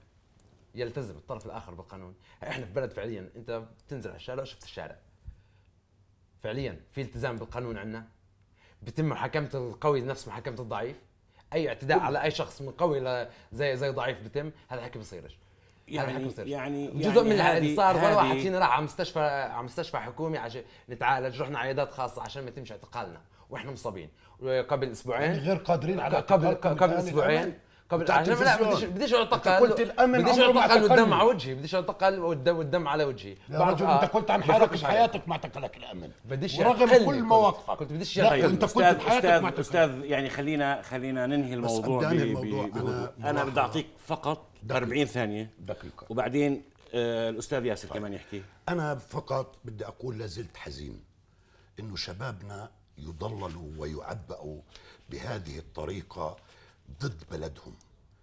يلتزم الطرف الاخر بالقانون احنا في بلد فعليا انت بتنزل على الشارع شفت الشارع فعليا في التزام بالقانون عندنا بتم محاكمه القوي نفس محاكمه الضعيف اي اعتداء على اي شخص من قوي زي زي ضعيف بتم هذا الحكي بصيرش يعني يعني جزء يعني من اللي صار ولا واحد فينا راح على مستشفى على مستشفى حكومي عشان نتعالج رحنا عيادات خاصه عشان ما يتمش اعتقالنا واحنا مصابين قبل اسبوعين يعني غير قادرين على قبل قبل اسبوعين قبل عشان لا بديش اعتقل قلت الامن بديش اعتقل والدم على وجهي بديش اعتقل والدم والدم على وجهي يا آه، انت قلت عن حالك في حياتك ما اعتقلك الامن بديش ورغم كل مواقفك كنت بديش لا انت كنت بحياتك ما استاذ يعني خلينا خلينا ننهي الموضوع انا بدي اعطيك فقط 40 ثانيه دقيقه وبعدين آه، الاستاذ ياسر طيب. كمان يحكي انا فقط بدي اقول لازلت حزين انه شبابنا يضللوا ويعبأوا بهذه الطريقه ضد بلدهم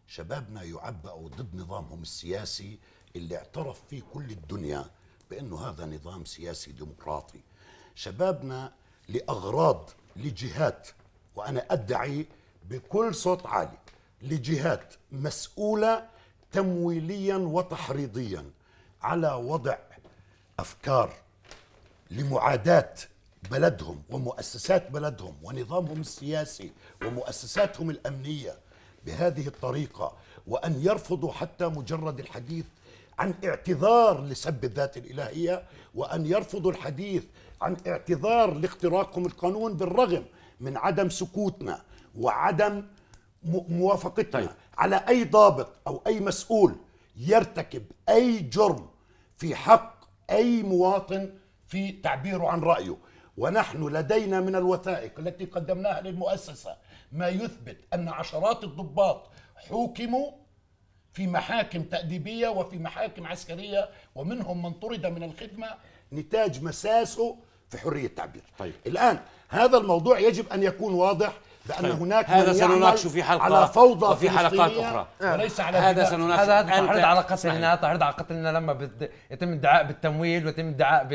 شبابنا يعبأوا ضد نظامهم السياسي اللي اعترف فيه كل الدنيا بأنه هذا نظام سياسي ديمقراطي شبابنا لأغراض لجهات وأنا أدعي بكل صوت عالي لجهات مسؤولة تمويليا وتحريضيا على وضع أفكار لمعاداة بلدهم ومؤسسات بلدهم ونظامهم السياسي ومؤسساتهم الامنيه بهذه الطريقه وان يرفضوا حتى مجرد الحديث عن اعتذار لسب الذات الالهيه وان يرفضوا الحديث عن اعتذار لاختراقهم القانون بالرغم من عدم سكوتنا وعدم موافقتنا طيب. على اي ضابط او اي مسؤول يرتكب اي جرم في حق اي مواطن في تعبيره عن رايه ونحن لدينا من الوثائق التي قدمناها للمؤسسة ما يثبت أن عشرات الضباط حوكموا في محاكم تأديبية وفي محاكم عسكرية ومنهم من طرد من الخدمة نتاج مساسه في حرية التعبير طيب. الآن هذا الموضوع يجب أن يكون واضح بأن طيب. هناك هذا سنناقشه في حلقة على فوضى وفي حلقات أخرى وليس على هذا سنناقشه هذا تعرض على قتلنا تعرض على قتلنا لما يتم الدعاء بالتمويل ويتم الدعاء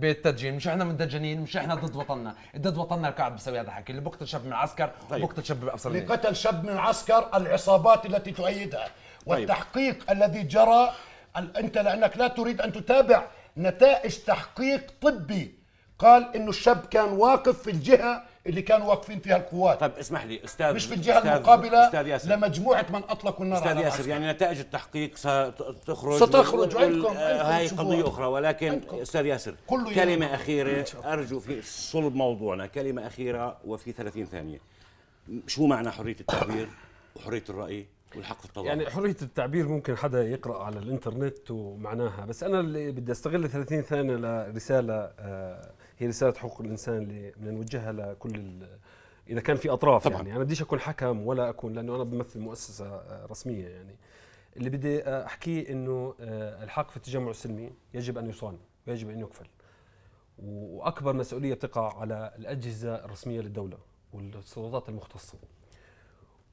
بالتدجين مش احنا متدجنين مش احنا ضد وطننا ضد وطننا الكعب بيسوي هذا الحكي اللي بقتل شاب من العسكر طيب. بقتل شاب بأبصر اللي قتل شاب من العسكر العصابات التي تؤيدها طيب. والتحقيق طيب. الذي جرى انت لانك لا تريد ان تتابع نتائج تحقيق طبي قال انه الشاب كان واقف في الجهه اللي كانوا واقفين فيها القوات طيب اسمح لي استاذ مش في الجهه أستاذ المقابله أستاذ ياسر لمجموعه من اطلقوا النار استاذ ياسر يعني نتائج التحقيق ستخرج ستخرج عندكم هاي قضيه اخرى ولكن عندكم. استاذ ياسر كله كلمه يعني. اخيره ارجو في صلب موضوعنا كلمه اخيره وفي 30 ثانيه شو معنى حريه التعبير وحريه الراي والحق في يعني حريه التعبير ممكن حدا يقرا على الانترنت ومعناها بس انا اللي بدي استغل 30 ثانيه لرساله آه هي رساله حقوق الانسان اللي بدنا نوجهها لكل اذا كان في اطراف طبعا. يعني انا بديش اكون حكم ولا اكون لانه انا بمثل مؤسسه آه، رسميه يعني اللي بدي آه، احكيه انه آه، الحق في التجمع السلمي يجب ان يصان ويجب ان يكفل واكبر مسؤوليه بتقع على الاجهزه الرسميه للدوله والسلطات المختصه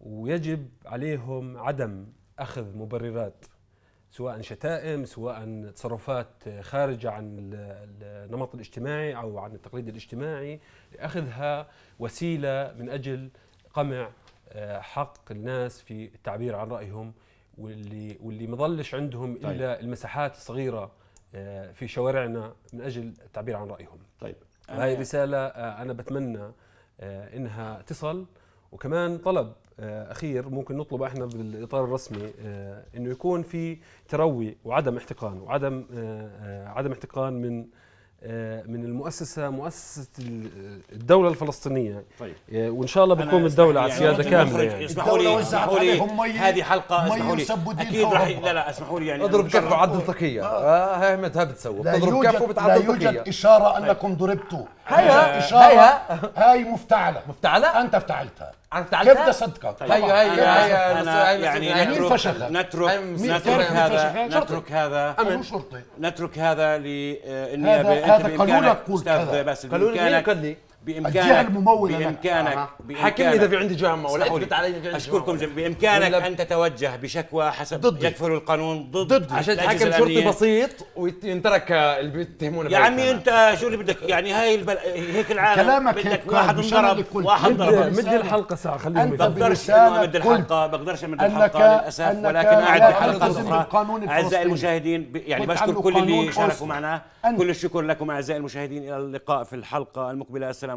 ويجب عليهم عدم اخذ مبررات سواء شتائم سواء تصرفات خارجة عن النمط الاجتماعي أو عن التقليد الاجتماعي أخذها وسيلة من أجل قمع آه، حق الناس في التعبير عن رأيهم واللي واللي مظلش عندهم طيب. إلا المساحات الصغيرة آه، في شوارعنا من أجل التعبير عن رأيهم طيب هذه آه. رسالة أنا بتمنى إنها تصل وكمان طلب آه، اخير ممكن نطلب احنا بالاطار الرسمي آه، انه يكون في تروي وعدم احتقان وعدم آه، عدم احتقان من من المؤسسه مؤسسه الدوله الفلسطينيه طيب. وان شاء الله بتقوم الدوله على سياده يعني كامله يعني. اسمحوا لي اسمحوا لي هذه حلقه اسمحوا لي اكيد راح لا لا اسمحوا لي يعني اضرب كف وعدل تقيه آه. آه هاي متها بتسوي بتضرب كف وبتعدل تقيه لا يوجد اشاره انكم طيب. ضربتوا هيا هيا هاي مفتعله مفتعله انت افتعلتها انا افتعلتها كبده صدقك طيب. طيب. هيا هيا هيا يعني نترك نترك نترك هذا نترك هذا امن شرطي نترك هذا للنيابه هذا آه، لك قلت هذا قانون مين قال لي بامكانك الجهه المموله بامكانك, أه. اذا في عندي جهه مموله اثبت علي اشكركم جميعا بامكانك ان تتوجه بشكوى حسب ضد يكفل القانون ضد ضد عشان حكم شرطي بسيط وينترك اللي بيتهمونه يا عمي انت شو اللي بدك يعني هاي البل... هيك العالم كلامك بدك واحد انضرب واحد انضرب مد الحلقه ساعه خليهم انت بقدرش امد الحلقه بقدرش امد الحلقه للاسف ولكن اعد حلقه اخرى اعزائي المشاهدين يعني بشكر كل اللي شاركوا معنا كل الشكر لكم اعزائي المشاهدين الى اللقاء في الحلقه المقبله السلام